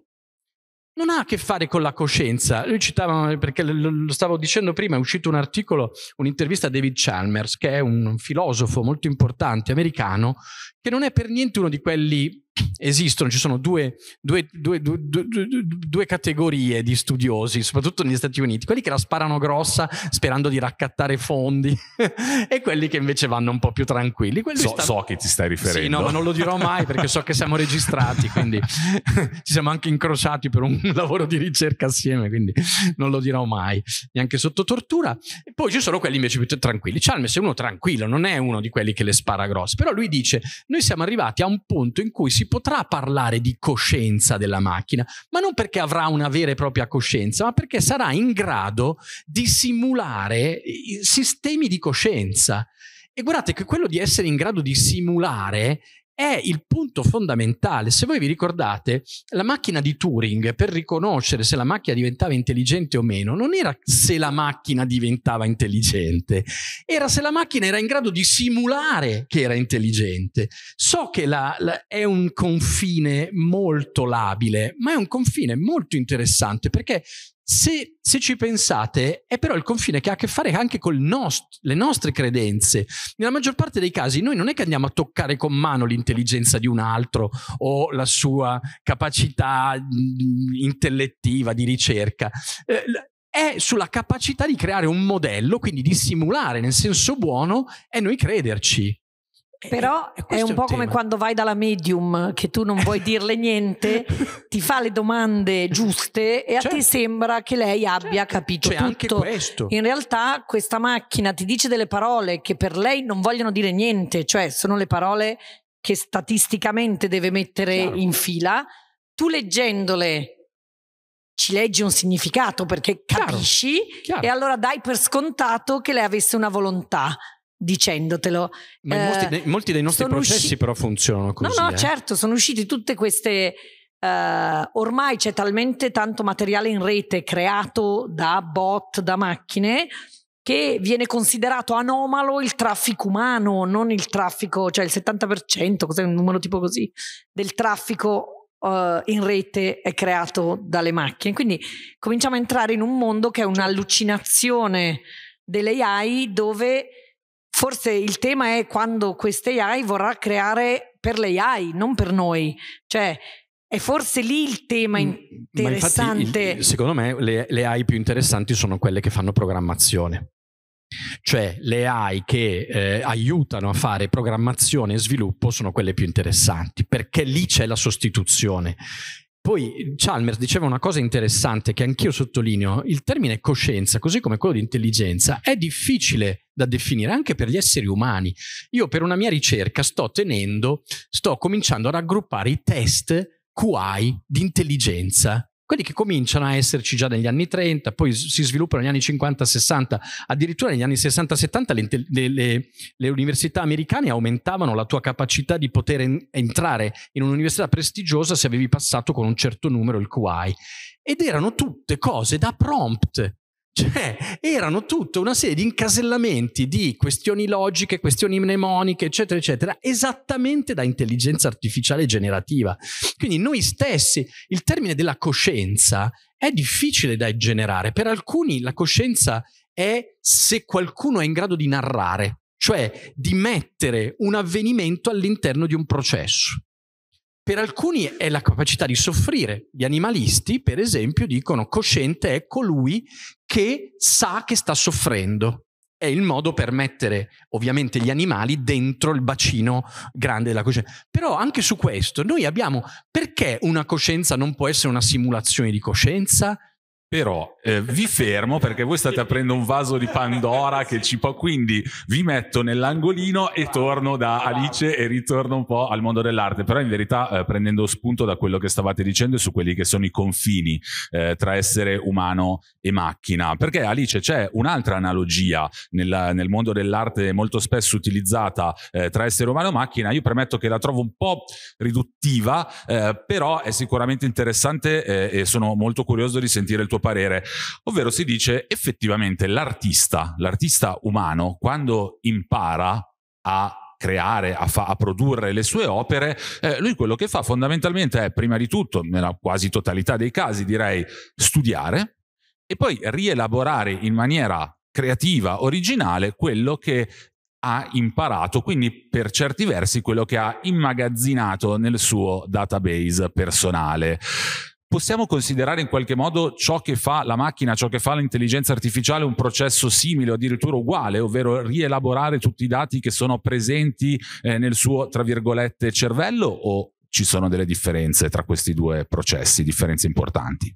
Non ha a che fare con la coscienza. Lui citava, perché lo stavo dicendo prima, è uscito un articolo, un'intervista a David Chalmers, che è un filosofo molto importante americano, che non è per niente uno di quelli esistono, ci sono due, due, due, due, categorie di studiosi, soprattutto negli Stati Uniti, quelli che la sparano grossa sperando di raccattare fondi e quelli che invece vanno un po' più tranquilli. So, sta... so, che ti stai riferendo. Sì, no, ma non lo dirò mai perché so che siamo registrati, quindi ci siamo anche incrociati per un lavoro di ricerca assieme, quindi non lo dirò mai, neanche sotto tortura. E poi ci sono quelli invece più tranquilli. Chalmers è uno tranquillo, non è uno di quelli che le spara grossa, però lui dice, noi siamo arrivati a un punto in cui si si potrà parlare di coscienza della macchina, ma non perché avrà una vera e propria coscienza, ma perché sarà in grado di simulare sistemi di coscienza. E guardate che quello di essere in grado di simulare è il punto fondamentale. Se voi vi ricordate, la macchina di Turing per riconoscere se la macchina diventava intelligente o meno, non era se la macchina diventava intelligente, era se la macchina era in grado di simulare che era intelligente. So che la, la, è un confine molto labile, ma è un confine molto interessante perché se, se, ci pensate, è però il confine che ha a che fare anche con nost- le nostre credenze. Nella maggior parte dei casi noi non è che andiamo a toccare con mano l'intelligenza di un altro o la sua capacità intellettiva di ricerca. Eh, è sulla capacità di creare un modello, quindi di simulare nel senso buono e noi crederci. Eh, Però e, eh, è un po' come quando vai dalla medium che tu non vuoi dirle niente, ti fa le domande giuste e certo. a te certo. sembra che lei abbia certo. capito cioè, tutto. Anche questo. In realtà questa macchina ti dice delle parole che per lei non vogliono dire niente, cioè sono le parole che statisticamente deve mettere Chiaro. in fila. Tu leggendole ci leggi un significato perché capisci Chiaro. e allora dai per scontato che lei avesse una volontà dicendotelo. Ma eh, molti, molti, dei nostri processi usci- però funzionano così. No, no, eh. certo, sono usciti tutte queste... Eh, ormai c'è talmente tanto materiale in rete creato da bot, da macchine, che viene considerato anomalo il traffico umano, non il traffico, cioè il 70%, cos'è un numero tipo così, del traffico uh, in rete è creato dalle macchine. Quindi cominciamo a entrare in un mondo che è un'allucinazione delle AI dove forse il tema è quando queste AI vorrà creare per le AI, non per noi. Cioè, è forse lì il tema mm, interessante. Il, secondo me le, le, AI più interessanti sono quelle che fanno programmazione. Cioè le AI che eh, aiutano a fare programmazione e sviluppo sono quelle più interessanti, perché lì c'è la sostituzione. Poi Chalmers diceva una cosa interessante che anch'io sottolineo, il termine coscienza, così come quello di intelligenza, è difficile da definire anche per gli esseri umani. Io per una mia ricerca sto tenendo, sto cominciando a raggruppare i test QI di intelligenza quelli che cominciano a esserci già negli anni 30, poi si sviluppano negli anni 50-60, addirittura negli anni 60-70 le, le, le, università americane aumentavano la tua capacità di poter en- entrare in un'università prestigiosa se avevi passato con un certo numero il QI. Ed erano tutte cose da prompt, cioè, erano tutta una serie di incasellamenti di questioni logiche, questioni mnemoniche, eccetera, eccetera, esattamente da intelligenza artificiale generativa. Quindi noi stessi, il termine della coscienza è difficile da generare. Per alcuni la coscienza è se qualcuno è in grado di narrare, cioè di mettere un avvenimento all'interno di un processo. Per alcuni è la capacità di soffrire. Gli animalisti, per esempio, dicono cosciente è colui che sa che sta soffrendo. È il modo per mettere ovviamente gli animali dentro il bacino grande della coscienza. Però anche su questo noi abbiamo perché una coscienza non può essere una simulazione di coscienza? Però eh, vi fermo perché voi state aprendo un vaso di Pandora che ci può, quindi vi metto nell'angolino e torno da Alice e ritorno un po' al mondo dell'arte, però in verità eh, prendendo spunto da quello che stavate dicendo e su quelli che sono i confini eh, tra essere umano e macchina, perché Alice c'è un'altra analogia nella, nel mondo dell'arte molto spesso utilizzata eh, tra essere umano e macchina, io premetto che la trovo un po' riduttiva, eh, però è sicuramente interessante eh, e sono molto curioso di sentire il tuo parere, ovvero si dice effettivamente l'artista, l'artista umano, quando impara a creare, a, fa- a, produrre le sue opere, eh, lui quello che fa fondamentalmente è, prima di tutto, nella quasi totalità dei casi direi, studiare e poi rielaborare in maniera creativa, originale, quello che ha imparato, quindi per certi versi quello che ha immagazzinato nel suo database personale possiamo considerare in qualche modo ciò che fa la macchina, ciò che fa l'intelligenza artificiale un processo simile o addirittura uguale, ovvero rielaborare tutti i dati che sono presenti eh, nel suo, tra virgolette, cervello o ci sono delle differenze tra questi due processi, differenze importanti?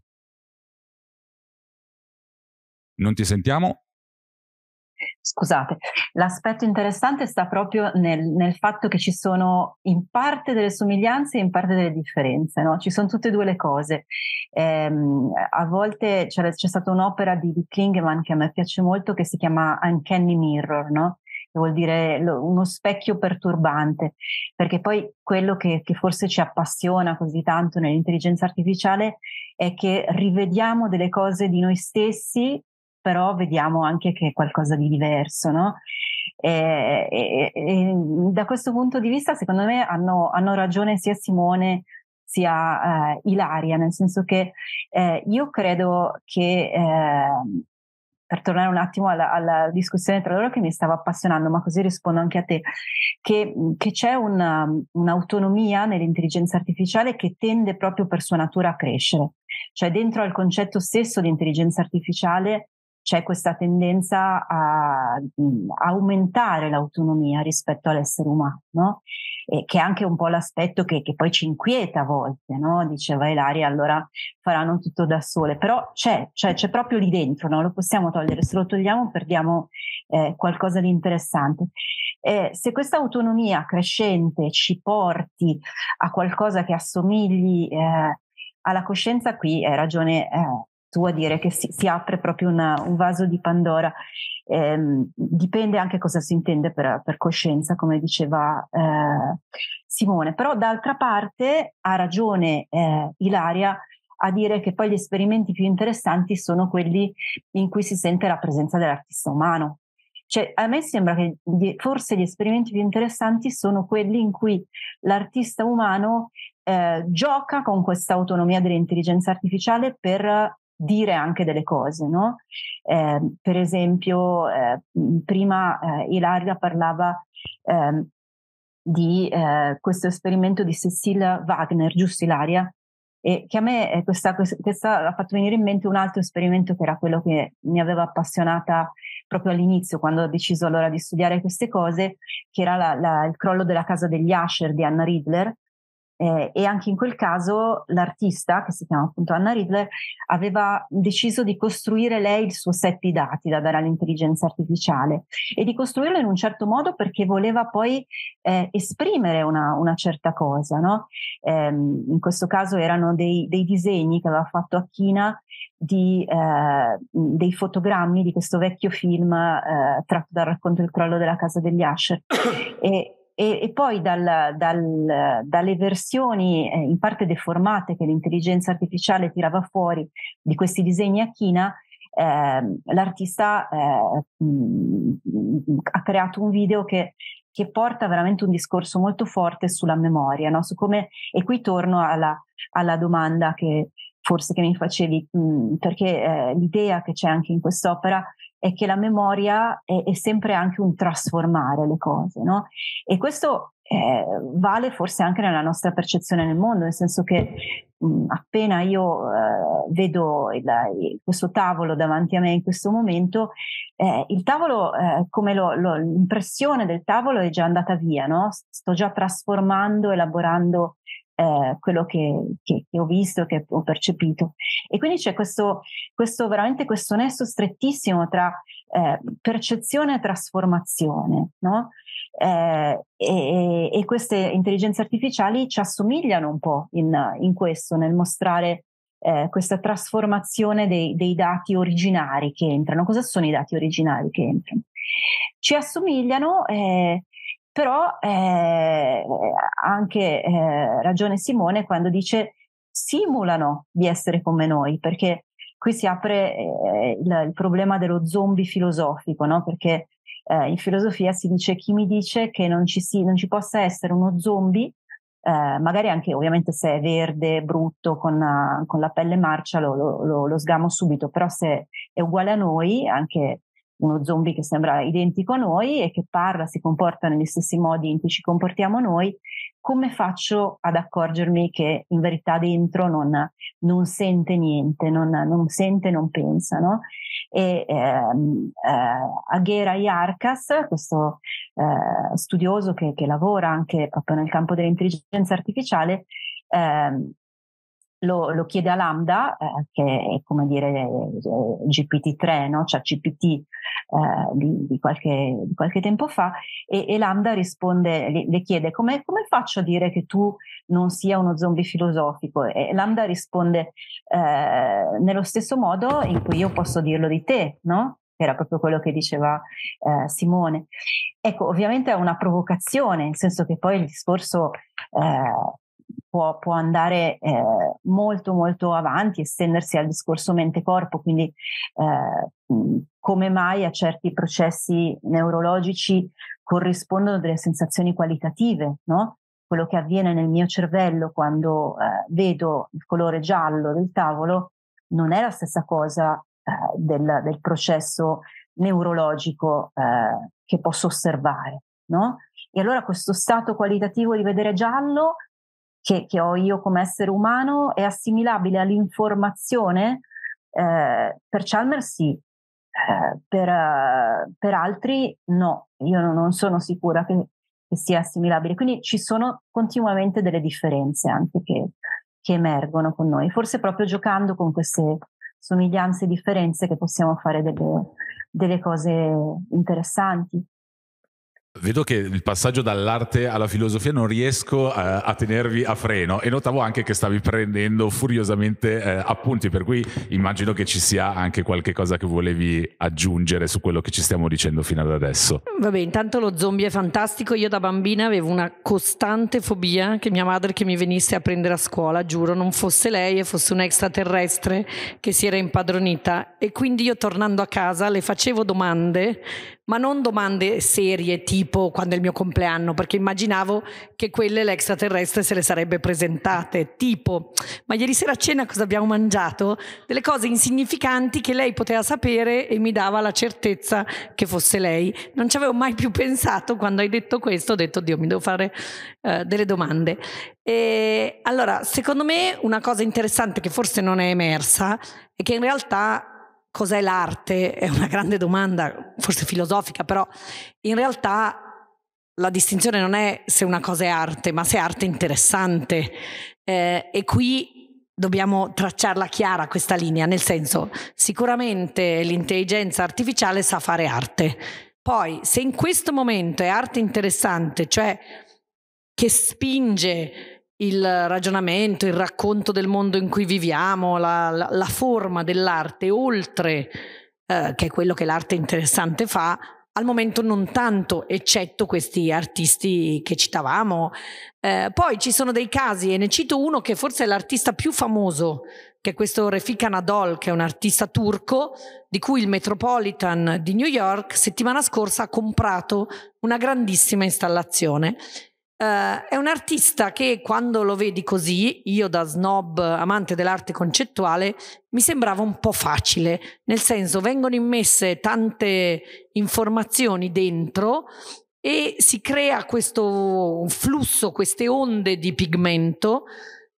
Non ti sentiamo? Scusate, l'aspetto interessante sta proprio nel, nel, fatto che ci sono in parte delle somiglianze e in parte delle differenze, no? ci sono tutte e due le cose. Ehm, a volte c'è, c'è stata un'opera di, di, Klingemann che a me piace molto che si chiama Uncanny Mirror, no? che vuol dire lo, uno specchio perturbante, perché poi quello che, che forse ci appassiona così tanto nell'intelligenza artificiale è che rivediamo delle cose di noi stessi però vediamo anche che è qualcosa di diverso, no? E, e, e da questo punto di vista, secondo me, hanno, hanno ragione sia Simone sia eh, Ilaria, nel senso che eh, io credo che, eh, per tornare un attimo alla, alla, discussione tra loro che mi stava appassionando, ma così rispondo anche a te, che, che c'è una, un'autonomia nell'intelligenza artificiale che tende proprio per sua natura a crescere. Cioè dentro al concetto stesso di intelligenza artificiale c'è questa tendenza a, a aumentare l'autonomia rispetto all'essere umano, no? che è anche un po' l'aspetto che, che poi ci inquieta a volte, no? diceva Ilaria, allora faranno tutto da sole, però c'è, c'è, c'è proprio lì dentro, non lo possiamo togliere, se lo togliamo perdiamo eh, qualcosa di interessante. Eh, se questa autonomia crescente ci porti a qualcosa che assomigli eh, alla coscienza, qui hai ragione eh, tu a dire che si, si apre proprio una, un vaso di Pandora. Eh, dipende anche cosa si intende per, per coscienza, come diceva eh, Simone. Però d'altra parte ha ragione eh, Ilaria a dire che poi gli esperimenti più interessanti sono quelli in cui si sente la presenza dell'artista umano. Cioè, a me sembra che gli, forse gli esperimenti più interessanti sono quelli in cui l'artista umano eh, gioca con questa autonomia dell'intelligenza artificiale per dire anche delle cose, no? Eh, per esempio, eh, prima eh, Ilaria parlava ehm, di eh, questo esperimento di Cecilia Wagner, giusto Ilaria? E che a me eh, questa, questa, ha fatto venire in mente un altro esperimento che era quello che mi aveva appassionata proprio all'inizio, quando ho deciso allora di studiare queste cose, che era la, la, il crollo della casa degli Asher di Anna Riedler, eh, e anche in quel caso l'artista, che si chiama appunto Anna Ridler, aveva deciso di costruire lei il suo set di dati da dare all'intelligenza artificiale e di costruirlo in un certo modo perché voleva poi eh, esprimere una, una, certa cosa. No? Eh, in questo caso erano dei, dei, disegni che aveva fatto a China di, eh, dei fotogrammi di questo vecchio film eh, tratto dal racconto Il crollo della casa degli Asher. E, e, e poi dal, dal, dalle versioni eh, in parte deformate che l'intelligenza artificiale tirava fuori di questi disegni a china, ehm, eh, l'artista mm, ha creato un video che che porta veramente un discorso molto forte sulla memoria, no? Su come, e qui torno alla, alla domanda che forse che mi facevi, mh, mm, perché eh, l'idea che c'è anche in quest'opera è che la memoria è, è sempre anche un trasformare le cose, no? E questo eh, vale forse anche nella nostra percezione nel mondo, nel senso che mh, mm, appena io eh, vedo il, il, questo tavolo davanti a me in questo momento, eh, il tavolo, eh, come lo, lo, l'impressione del tavolo è già andata via, no? sto già trasformando, elaborando eh, quello che, che, che, ho visto, che ho percepito. E quindi c'è questo, questo veramente questo nesso strettissimo tra eh, percezione e trasformazione, no? eh, e, e, queste intelligenze artificiali ci assomigliano un po' in, in questo, nel mostrare eh, questa trasformazione dei, dei dati originari che entrano. Cosa sono i dati originari che entrano? Ci assomigliano eh, però eh, anche eh, ragione Simone quando dice simulano di essere come noi, perché qui si apre eh, il, il, problema dello zombie filosofico, no? perché eh, in filosofia si dice chi mi dice che non ci, si, non ci possa essere uno zombie, eh, magari anche ovviamente se è verde, brutto, con, uh, con la pelle marcia lo, lo, lo, lo, sgamo subito, però se è uguale a noi, anche uno zombie che sembra identico a noi e che parla, si comporta negli stessi modi in cui ci comportiamo noi, come faccio ad accorgermi che in verità dentro non, non sente niente, non, non, sente, non pensa? No? E ehm, eh, Aghera Iarcas, questo eh, studioso che, che, lavora anche proprio nel campo dell'intelligenza artificiale, ehm, lo, lo, chiede a Lambda, eh, che è come dire eh, GPT-3, no? cioè GPT eh, di, di, qualche, di, qualche, tempo fa e, e Lambda risponde, le, le chiede come, come, faccio a dire che tu non sia uno zombie filosofico e Lambda risponde eh, nello stesso modo in cui io posso dirlo di te, no? che era proprio quello che diceva eh, Simone. Ecco, ovviamente è una provocazione, nel senso che poi il discorso eh, può, può, andare eh, molto molto avanti, estendersi al discorso mente-corpo, quindi eh, come mai a certi processi neurologici corrispondono delle sensazioni qualitative, no? quello che avviene nel mio cervello quando eh, vedo il colore giallo del tavolo non è la stessa cosa eh, del, del, processo neurologico eh, che posso osservare. No? E allora questo stato qualitativo di vedere giallo che, che ho io come essere umano è assimilabile all'informazione eh, per Chalmers sì, eh, per, eh, per, altri no, io non sono sicura che, che, sia assimilabile. Quindi ci sono continuamente delle differenze anche che, che emergono con noi, forse proprio giocando con queste somiglianze e differenze che possiamo fare delle, delle cose interessanti. Vedo che il passaggio dall'arte alla filosofia non riesco eh, a tenervi a freno e notavo anche che stavi prendendo furiosamente eh, appunti, per cui immagino che ci sia anche qualche cosa che volevi aggiungere su quello che ci stiamo dicendo fino ad adesso. Vabbè, intanto lo zombie è fantastico, io da bambina avevo una costante fobia che mia madre che mi venisse a prendere a scuola, giuro, non fosse lei e fosse un extraterrestre che si era impadronita e quindi io tornando a casa le facevo domande ma non domande serie tipo quando è il mio compleanno, perché immaginavo che quelle l'extraterrestre se le sarebbe presentate, tipo ma ieri sera a cena cosa abbiamo mangiato? Delle cose insignificanti che lei poteva sapere e mi dava la certezza che fosse lei. Non ci avevo mai più pensato quando hai detto questo, ho detto Dio mi devo fare uh, delle domande. E, allora, secondo me una cosa interessante che forse non è emersa è che in realtà cos'è l'arte? È una grande domanda, forse filosofica, però in realtà la distinzione non è se una cosa è arte, ma se è arte interessante. Eh, e qui dobbiamo tracciarla chiara questa linea, nel senso sicuramente l'intelligenza artificiale sa fare arte. Poi, se in questo momento è arte interessante, cioè che spinge il ragionamento, il racconto del mondo in cui viviamo, la, la, la forma dell'arte, oltre eh, che è quello che l'arte interessante fa, al momento non tanto, eccetto questi artisti che citavamo. Eh, poi ci sono dei casi, e ne cito uno che forse è l'artista più famoso, che è questo Refik Anadol, che è un artista turco, di cui il Metropolitan di New York settimana scorsa ha comprato una grandissima installazione Uh, è un artista che quando lo vedi così, io da snob amante dell'arte concettuale, mi sembrava un po' facile, nel senso vengono immesse tante informazioni dentro e si crea questo flusso, queste onde di pigmento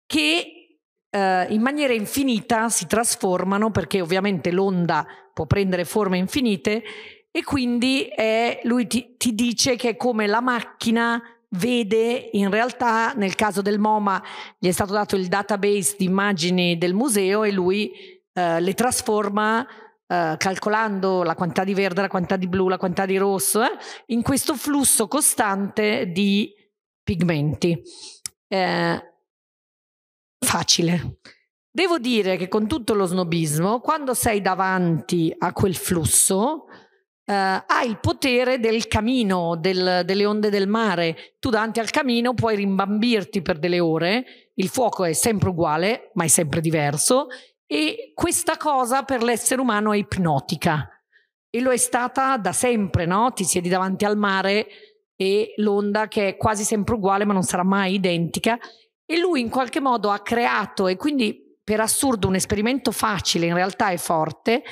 che uh, in maniera infinita si trasformano perché ovviamente l'onda può prendere forme infinite e quindi è, lui ti, ti dice che è come la macchina vede in realtà nel caso del MoMA gli è stato dato il database di immagini del museo e lui eh, le trasforma eh, calcolando la quantità di verde, la quantità di blu, la quantità di rosso eh, in questo flusso costante di pigmenti. Eh, facile. Devo dire che con tutto lo snobismo, quando sei davanti a quel flusso, Uh, ha il potere del camino, del, delle onde del mare. Tu davanti al camino puoi rimbambirti per delle ore, il fuoco è sempre uguale, ma è sempre diverso, e questa cosa per l'essere umano è ipnotica. E lo è stata da sempre, no? Ti siedi davanti al mare e l'onda che è quasi sempre uguale, ma non sarà mai identica. E lui in qualche modo ha creato, e quindi per assurdo un esperimento facile, in realtà è forte,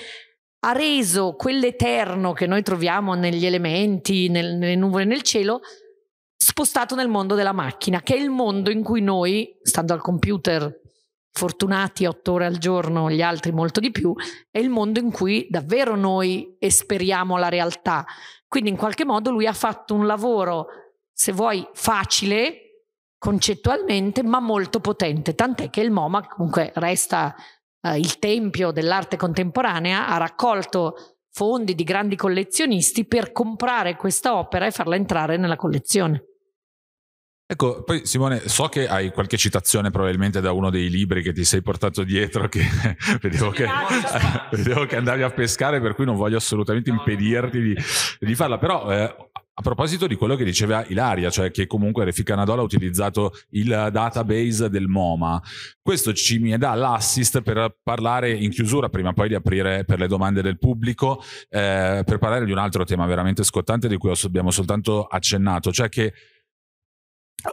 ha reso quell'eterno che noi troviamo negli elementi, nel, nelle nuvole, nel cielo, spostato nel mondo della macchina, che è il mondo in cui noi, stando al computer fortunati otto ore al giorno, gli altri molto di più, è il mondo in cui davvero noi esperiamo la realtà. Quindi in qualche modo lui ha fatto un lavoro, se vuoi, facile concettualmente, ma molto potente, tant'è che il MoMA comunque resta eh, il Tempio dell'arte contemporanea ha raccolto fondi di grandi collezionisti per comprare questa opera e farla entrare nella collezione. Ecco, poi Simone, so che hai qualche citazione probabilmente da uno dei libri che ti sei portato dietro, che vedevo, che, vedevo che, andavi a pescare, per cui non voglio assolutamente impedirti di, di farla, però eh, a proposito di quello che diceva Ilaria, cioè che comunque Refi Nadola ha utilizzato il database del MoMA, questo ci mi dà l'assist per parlare in chiusura, prima poi di aprire per le domande del pubblico, eh, per parlare di un altro tema veramente scottante di cui abbiamo soltanto accennato, cioè che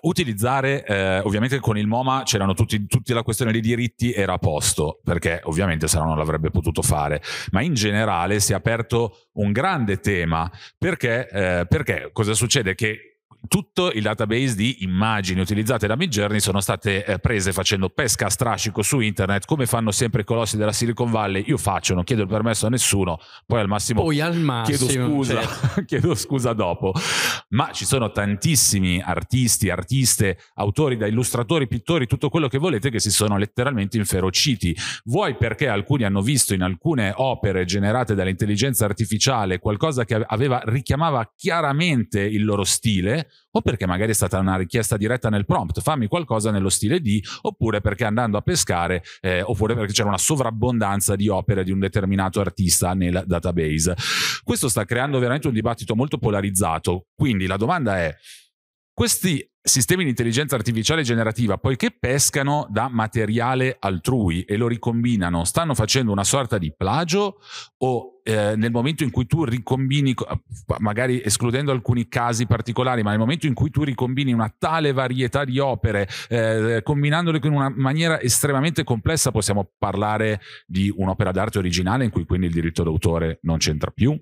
Utilizzare, eh, ovviamente con il MoMA c'erano tutti, tutti, la questione dei diritti era a posto, perché ovviamente se no non l'avrebbe potuto fare, ma in generale si è aperto un grande tema, perché, eh, perché cosa succede? Che tutto il database di immagini utilizzate da Midjourney sono state eh, prese facendo pesca a strascico su internet, come fanno sempre i colossi della Silicon Valley. Io faccio, non chiedo il permesso a nessuno, poi al massimo, poi al massimo chiedo, cioè. scusa, certo. chiedo scusa dopo. Ma ci sono tantissimi artisti, artiste, autori, da illustratori, pittori, tutto quello che volete, che si sono letteralmente inferociti. Vuoi perché alcuni hanno visto in alcune opere generate dall'intelligenza artificiale qualcosa che aveva, richiamava chiaramente il loro stile o perché magari è stata una richiesta diretta nel prompt, fammi qualcosa nello stile di, oppure perché andando a pescare, eh, oppure perché c'era una sovrabbondanza di opere di un determinato artista nel database. Questo sta creando veramente un dibattito molto polarizzato, quindi la domanda è, questi sistemi di intelligenza artificiale generativa, poiché pescano da materiale altrui e lo ricombinano, stanno facendo una sorta di plagio o eh, nel momento in cui tu ricombini, eh, magari escludendo alcuni casi particolari, ma nel momento in cui tu ricombini una tale varietà di opere, eh, combinandole in una maniera estremamente complessa, possiamo parlare di un'opera d'arte originale in cui quindi il diritto d'autore non c'entra più?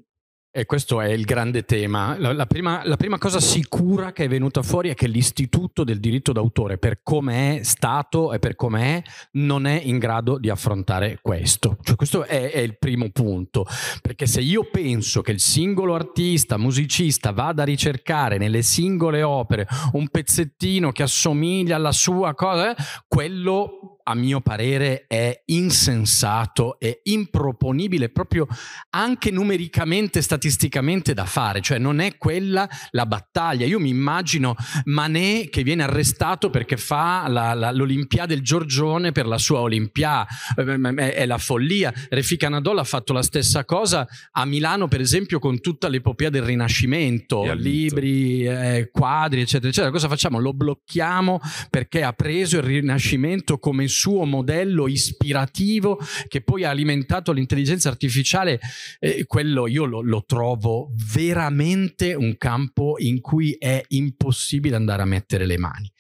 E questo è il grande tema. La, la, prima, la, prima, cosa sicura che è venuta fuori è che l'istituto del diritto d'autore, per come è stato e per come è, non è in grado di affrontare questo. Cioè, questo è, è, il primo punto. Perché se io penso che il singolo artista, musicista, vada a ricercare nelle singole opere un pezzettino che assomiglia alla sua cosa, eh, quello a mio parere è insensato e improponibile proprio anche numericamente, statisticamente da fare, cioè non è quella la battaglia. Io mi immagino Manè che viene arrestato perché fa la, la, l'Olimpiade del Giorgione per la sua Olimpiade, eh, è, è la follia. Refica Nadol ha fatto la stessa cosa a Milano per esempio con tutta l'epopea del Rinascimento, libri, eh, quadri eccetera eccetera. Cosa facciamo? Lo blocchiamo perché ha preso il Rinascimento come il suo modello ispirativo che poi ha alimentato l'intelligenza artificiale, eh, quello io lo, lo trovo veramente un campo in cui è impossibile andare a mettere le mani.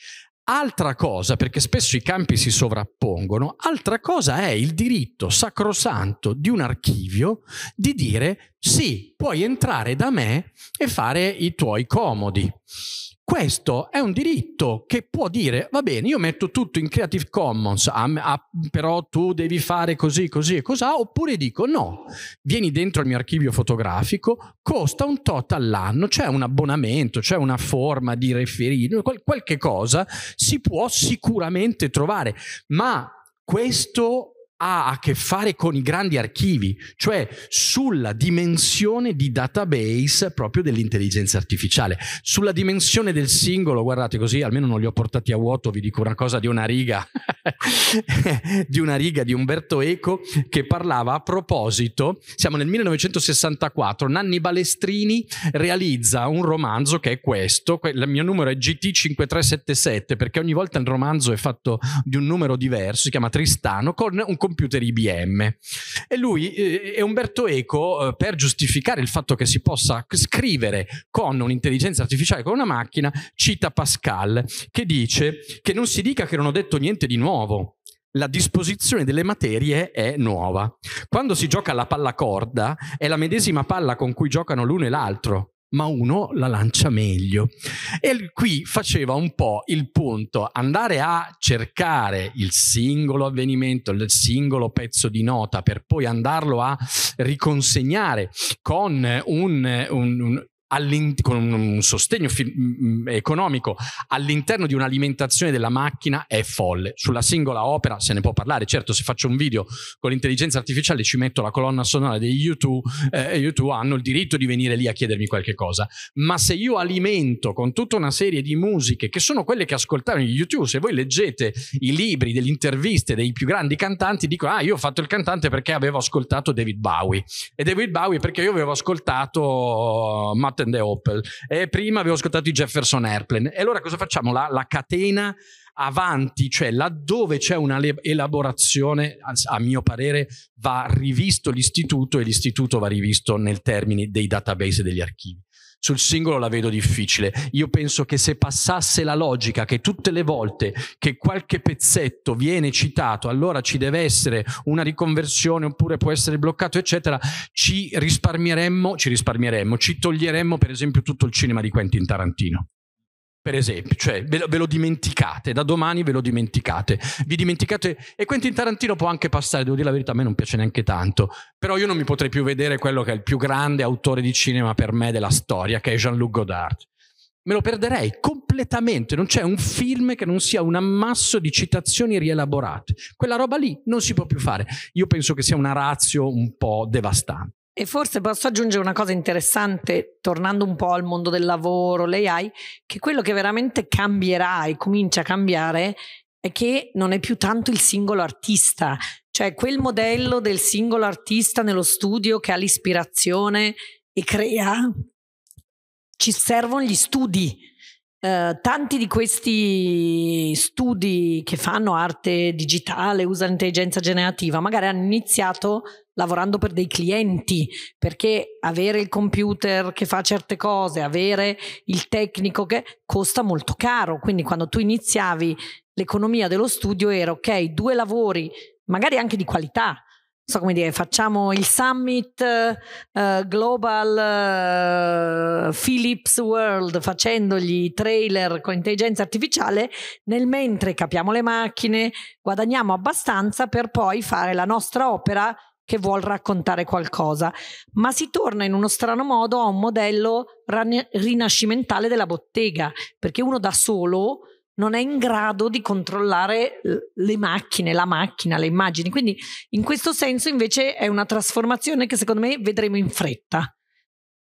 Altra cosa, perché spesso i campi si sovrappongono, altra cosa è il diritto sacrosanto di un archivio di dire sì, puoi entrare da me e fare i tuoi comodi. Questo è un diritto che può dire, va bene, io metto tutto in Creative Commons, a, a, però tu devi fare così, così e cos'ha, oppure dico no, vieni dentro il mio archivio fotografico, costa un tot all'anno, c'è un abbonamento, c'è una forma di referire, qual, qualche cosa si può sicuramente trovare, ma questo ha a che fare con i grandi archivi, cioè sulla dimensione di database proprio dell'intelligenza artificiale, sulla dimensione del singolo, guardate così, almeno non li ho portati a vuoto, vi dico una cosa di una riga, di una riga di Umberto Eco che parlava a proposito, siamo nel 1964, Nanni Balestrini realizza un romanzo che è questo, il mio numero è GT5377 perché ogni volta il romanzo è fatto di un numero diverso, si chiama Tristano, con un computer IBM. E lui eh, e Umberto Eco, eh, per giustificare il fatto che si possa scrivere con un'intelligenza artificiale, con una macchina, cita Pascal, che dice che non si dica che non ho detto niente di nuovo, la disposizione delle materie è nuova. Quando si gioca alla palla corda, è la medesima palla con cui giocano l'uno e l'altro ma uno la lancia meglio. E qui faceva un po' il punto, andare a cercare il singolo avvenimento, il singolo pezzo di nota, per poi andarlo a riconsegnare con un, un, un con un sostegno economico all'interno di un'alimentazione della macchina è folle. Sulla singola opera se ne può parlare, certo se faccio un video con l'intelligenza artificiale ci metto la colonna sonora di YouTube, eh, YouTube hanno il diritto di venire lì a chiedermi qualche cosa, ma se io alimento con tutta una serie di musiche che sono quelle che ascoltavano YouTube, se voi leggete i libri delle interviste dei più grandi cantanti, dico ah io ho fatto il cantante perché avevo ascoltato David Bowie e David Bowie perché io avevo ascoltato eh, Matt Rotten the Opel e prima avevo ascoltato i Jefferson Airplane. E allora cosa facciamo? La, la catena avanti, cioè laddove c'è un'elaborazione, a mio parere, va rivisto l'istituto e l'istituto va rivisto nel termine dei database e degli archivi. Sul singolo la vedo difficile. Io penso che se passasse la logica che tutte le volte che qualche pezzetto viene citato, allora ci deve essere una riconversione oppure può essere bloccato, eccetera, ci risparmieremmo, ci risparmieremmo, ci toglieremmo per esempio tutto il cinema di Quentin Tarantino per esempio, cioè ve lo, ve lo, dimenticate, da domani ve lo dimenticate, vi dimenticate, e Quentin Tarantino può anche passare, devo dire la verità, a me non piace neanche tanto, però io non mi potrei più vedere quello che è il più grande autore di cinema per me della storia, che è Jean-Luc Godard. Me lo perderei completamente, non c'è un film che non sia un ammasso di citazioni rielaborate. Quella roba lì non si può più fare. Io penso che sia una razio un po' devastante. E forse posso aggiungere una cosa interessante, tornando un po' al mondo del lavoro, l'AI, che quello che veramente cambierà e comincia a cambiare è che non è più tanto il singolo artista, cioè quel modello del singolo artista nello studio che ha l'ispirazione e crea, ci servono gli studi, eh, tanti di questi studi che fanno arte digitale, usano intelligenza generativa, magari hanno iniziato lavorando per dei clienti, perché avere il computer che fa certe cose, avere il tecnico che costa molto caro, quindi quando tu iniziavi l'economia dello studio era ok, due lavori, magari anche di qualità, so come dire, facciamo il summit uh, global uh, Philips World facendogli trailer con intelligenza artificiale, nel mentre capiamo le macchine, guadagniamo abbastanza per poi fare la nostra opera che vuol raccontare qualcosa, ma si torna in uno strano modo a un modello rinascimentale della bottega, perché uno da solo non è in grado di controllare eh, le macchine, la macchina, le immagini. Quindi in questo senso invece è una trasformazione che secondo me vedremo in fretta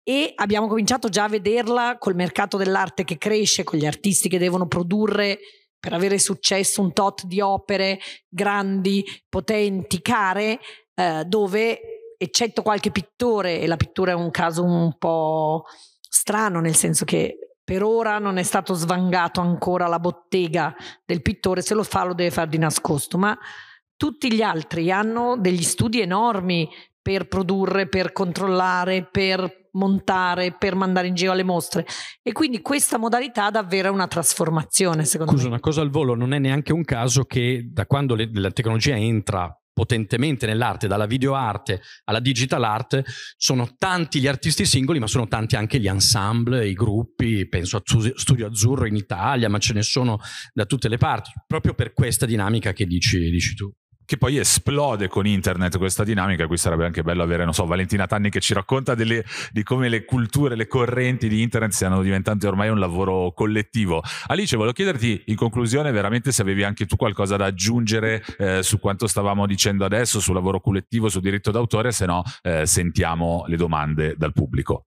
e abbiamo cominciato già a vederla col mercato dell'arte che cresce, con gli artisti che devono produrre per avere successo un tot di opere grandi, potenti, care, eh, dove eccetto qualche pittore, e la pittura è un caso un po' strano, nel senso che per ora non è stato svangato ancora la bottega del pittore, se lo fa lo deve fare di nascosto, ma tutti gli altri hanno degli studi enormi per produrre, per controllare, per montare, per mandare in giro alle mostre. E quindi questa modalità davvero è una trasformazione, secondo Scusa, me. Scusa, una cosa al volo, non è neanche un caso che da quando le, la tecnologia entra potentemente nell'arte, dalla videoarte alla digital art, sono tanti gli artisti singoli, ma sono tanti anche gli ensemble, i gruppi, penso a Studio Azzurro in Italia, ma ce ne sono da tutte le parti, proprio per questa dinamica che dici, dici tu che poi esplode con internet questa dinamica, qui sarebbe anche bello avere, non so, Valentina Tanni che ci racconta delle, di come le culture, le correnti di internet stiano diventando ormai un lavoro collettivo. Alice, volevo chiederti in conclusione veramente se avevi anche tu qualcosa da aggiungere eh, su quanto stavamo dicendo adesso, sul lavoro collettivo, sul diritto d'autore, se no eh, sentiamo le domande dal pubblico.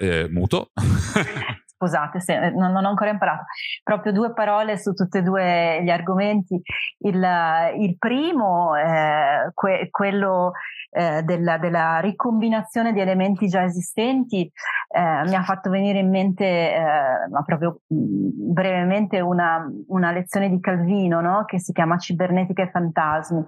Eh, muto. scusate se eh, non, non, ho ancora imparato, proprio due parole su tutti e due gli argomenti. Il, eh, il primo, eh, que, quello eh, della, della, ricombinazione di elementi già esistenti, eh, mi ha fatto venire in mente, eh, ma proprio mm, brevemente, una, una lezione di Calvino no? che si chiama Cibernetica e Fantasmi,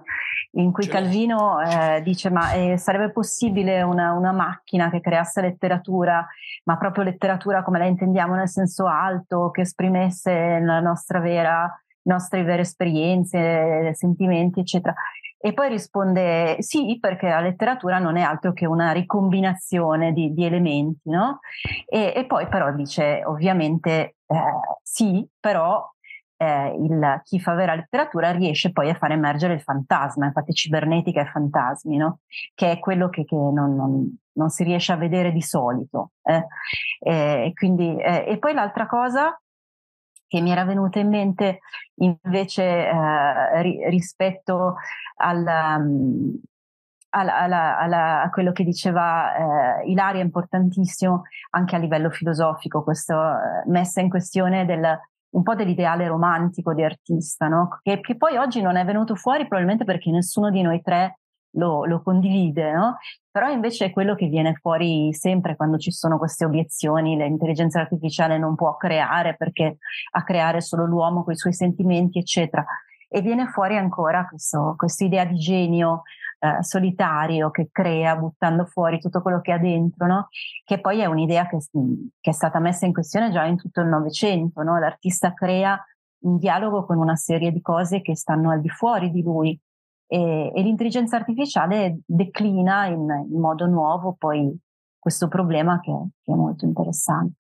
in cui cioè. Calvino eh, dice ma sarebbe possibile una, una macchina che creasse letteratura, ma proprio letteratura come la intendiamo? parliamo nel senso alto, che esprimesse la nostra vera, le nostre vere esperienze, sentimenti, eccetera. E poi risponde sì, perché la letteratura non è altro che una ricombinazione di, di elementi, no? E, e, poi però dice ovviamente eh, sì, però eh, il, chi fa vera letteratura riesce poi a far emergere il fantasma, infatti cibernetica e fantasmi, no? che è quello che, che non, non, non, si riesce a vedere di solito. Eh? E, quindi, eh, e poi l'altra cosa che mi era venuta in mente invece eh, ri, rispetto al, um, mm, alla, alla, alla, a quello che diceva eh, Ilaria, è importantissimo anche a livello filosofico, questa eh, messa in questione del, un po' dell'ideale romantico di artista, no? che, che, poi oggi non è venuto fuori probabilmente perché nessuno di noi tre lo, lo condivide, no? però invece è quello che viene fuori sempre quando ci sono queste obiezioni, l'intelligenza artificiale non può creare perché a creare solo l'uomo con i suoi sentimenti, eccetera. E viene fuori ancora questa idea di genio eh, solitario che crea buttando fuori tutto quello che ha dentro, no? che poi è un'idea che, che, è stata messa in questione già in tutto il Novecento. No? L'artista crea un dialogo con una serie di cose che stanno al di fuori di lui e, e l'intelligenza artificiale declina in, in, modo nuovo poi questo problema che, che è molto interessante.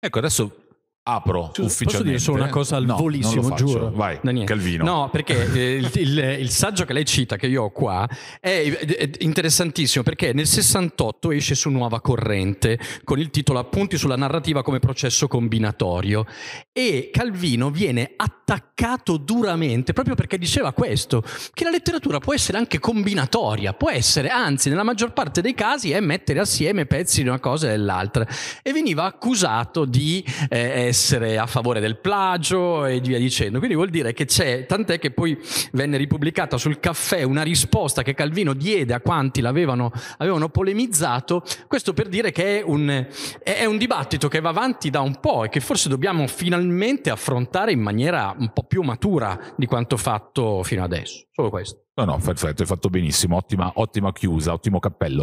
Ecco, adesso apro Scusa, ufficialmente. Posso dire solo una cosa al no, volissimo, giuro. Vai, Daniele. Calvino. No, perché eh, il, il, il, saggio che lei cita, che io ho qua, è, è, interessantissimo perché nel 68 esce su Nuova Corrente con il titolo Appunti sulla narrativa come processo combinatorio e Calvino viene attaccato duramente proprio perché diceva questo, che la letteratura può essere anche combinatoria, può essere, anzi nella maggior parte dei casi è mettere assieme pezzi di una cosa e dell'altra e veniva accusato di... Eh, essere a favore del plagio e via dicendo. Quindi vuol dire che c'è, tant'è che poi venne ripubblicata sul caffè una risposta che Calvino diede a quanti l'avevano polemizzato, questo per dire che è un, è un dibattito che va avanti da un po' e che forse dobbiamo finalmente affrontare in maniera un po' più matura di quanto fatto fino adesso. Solo questo. No, no, perfetto, hai fatto benissimo, ottima, ottima chiusa, ottimo cappello.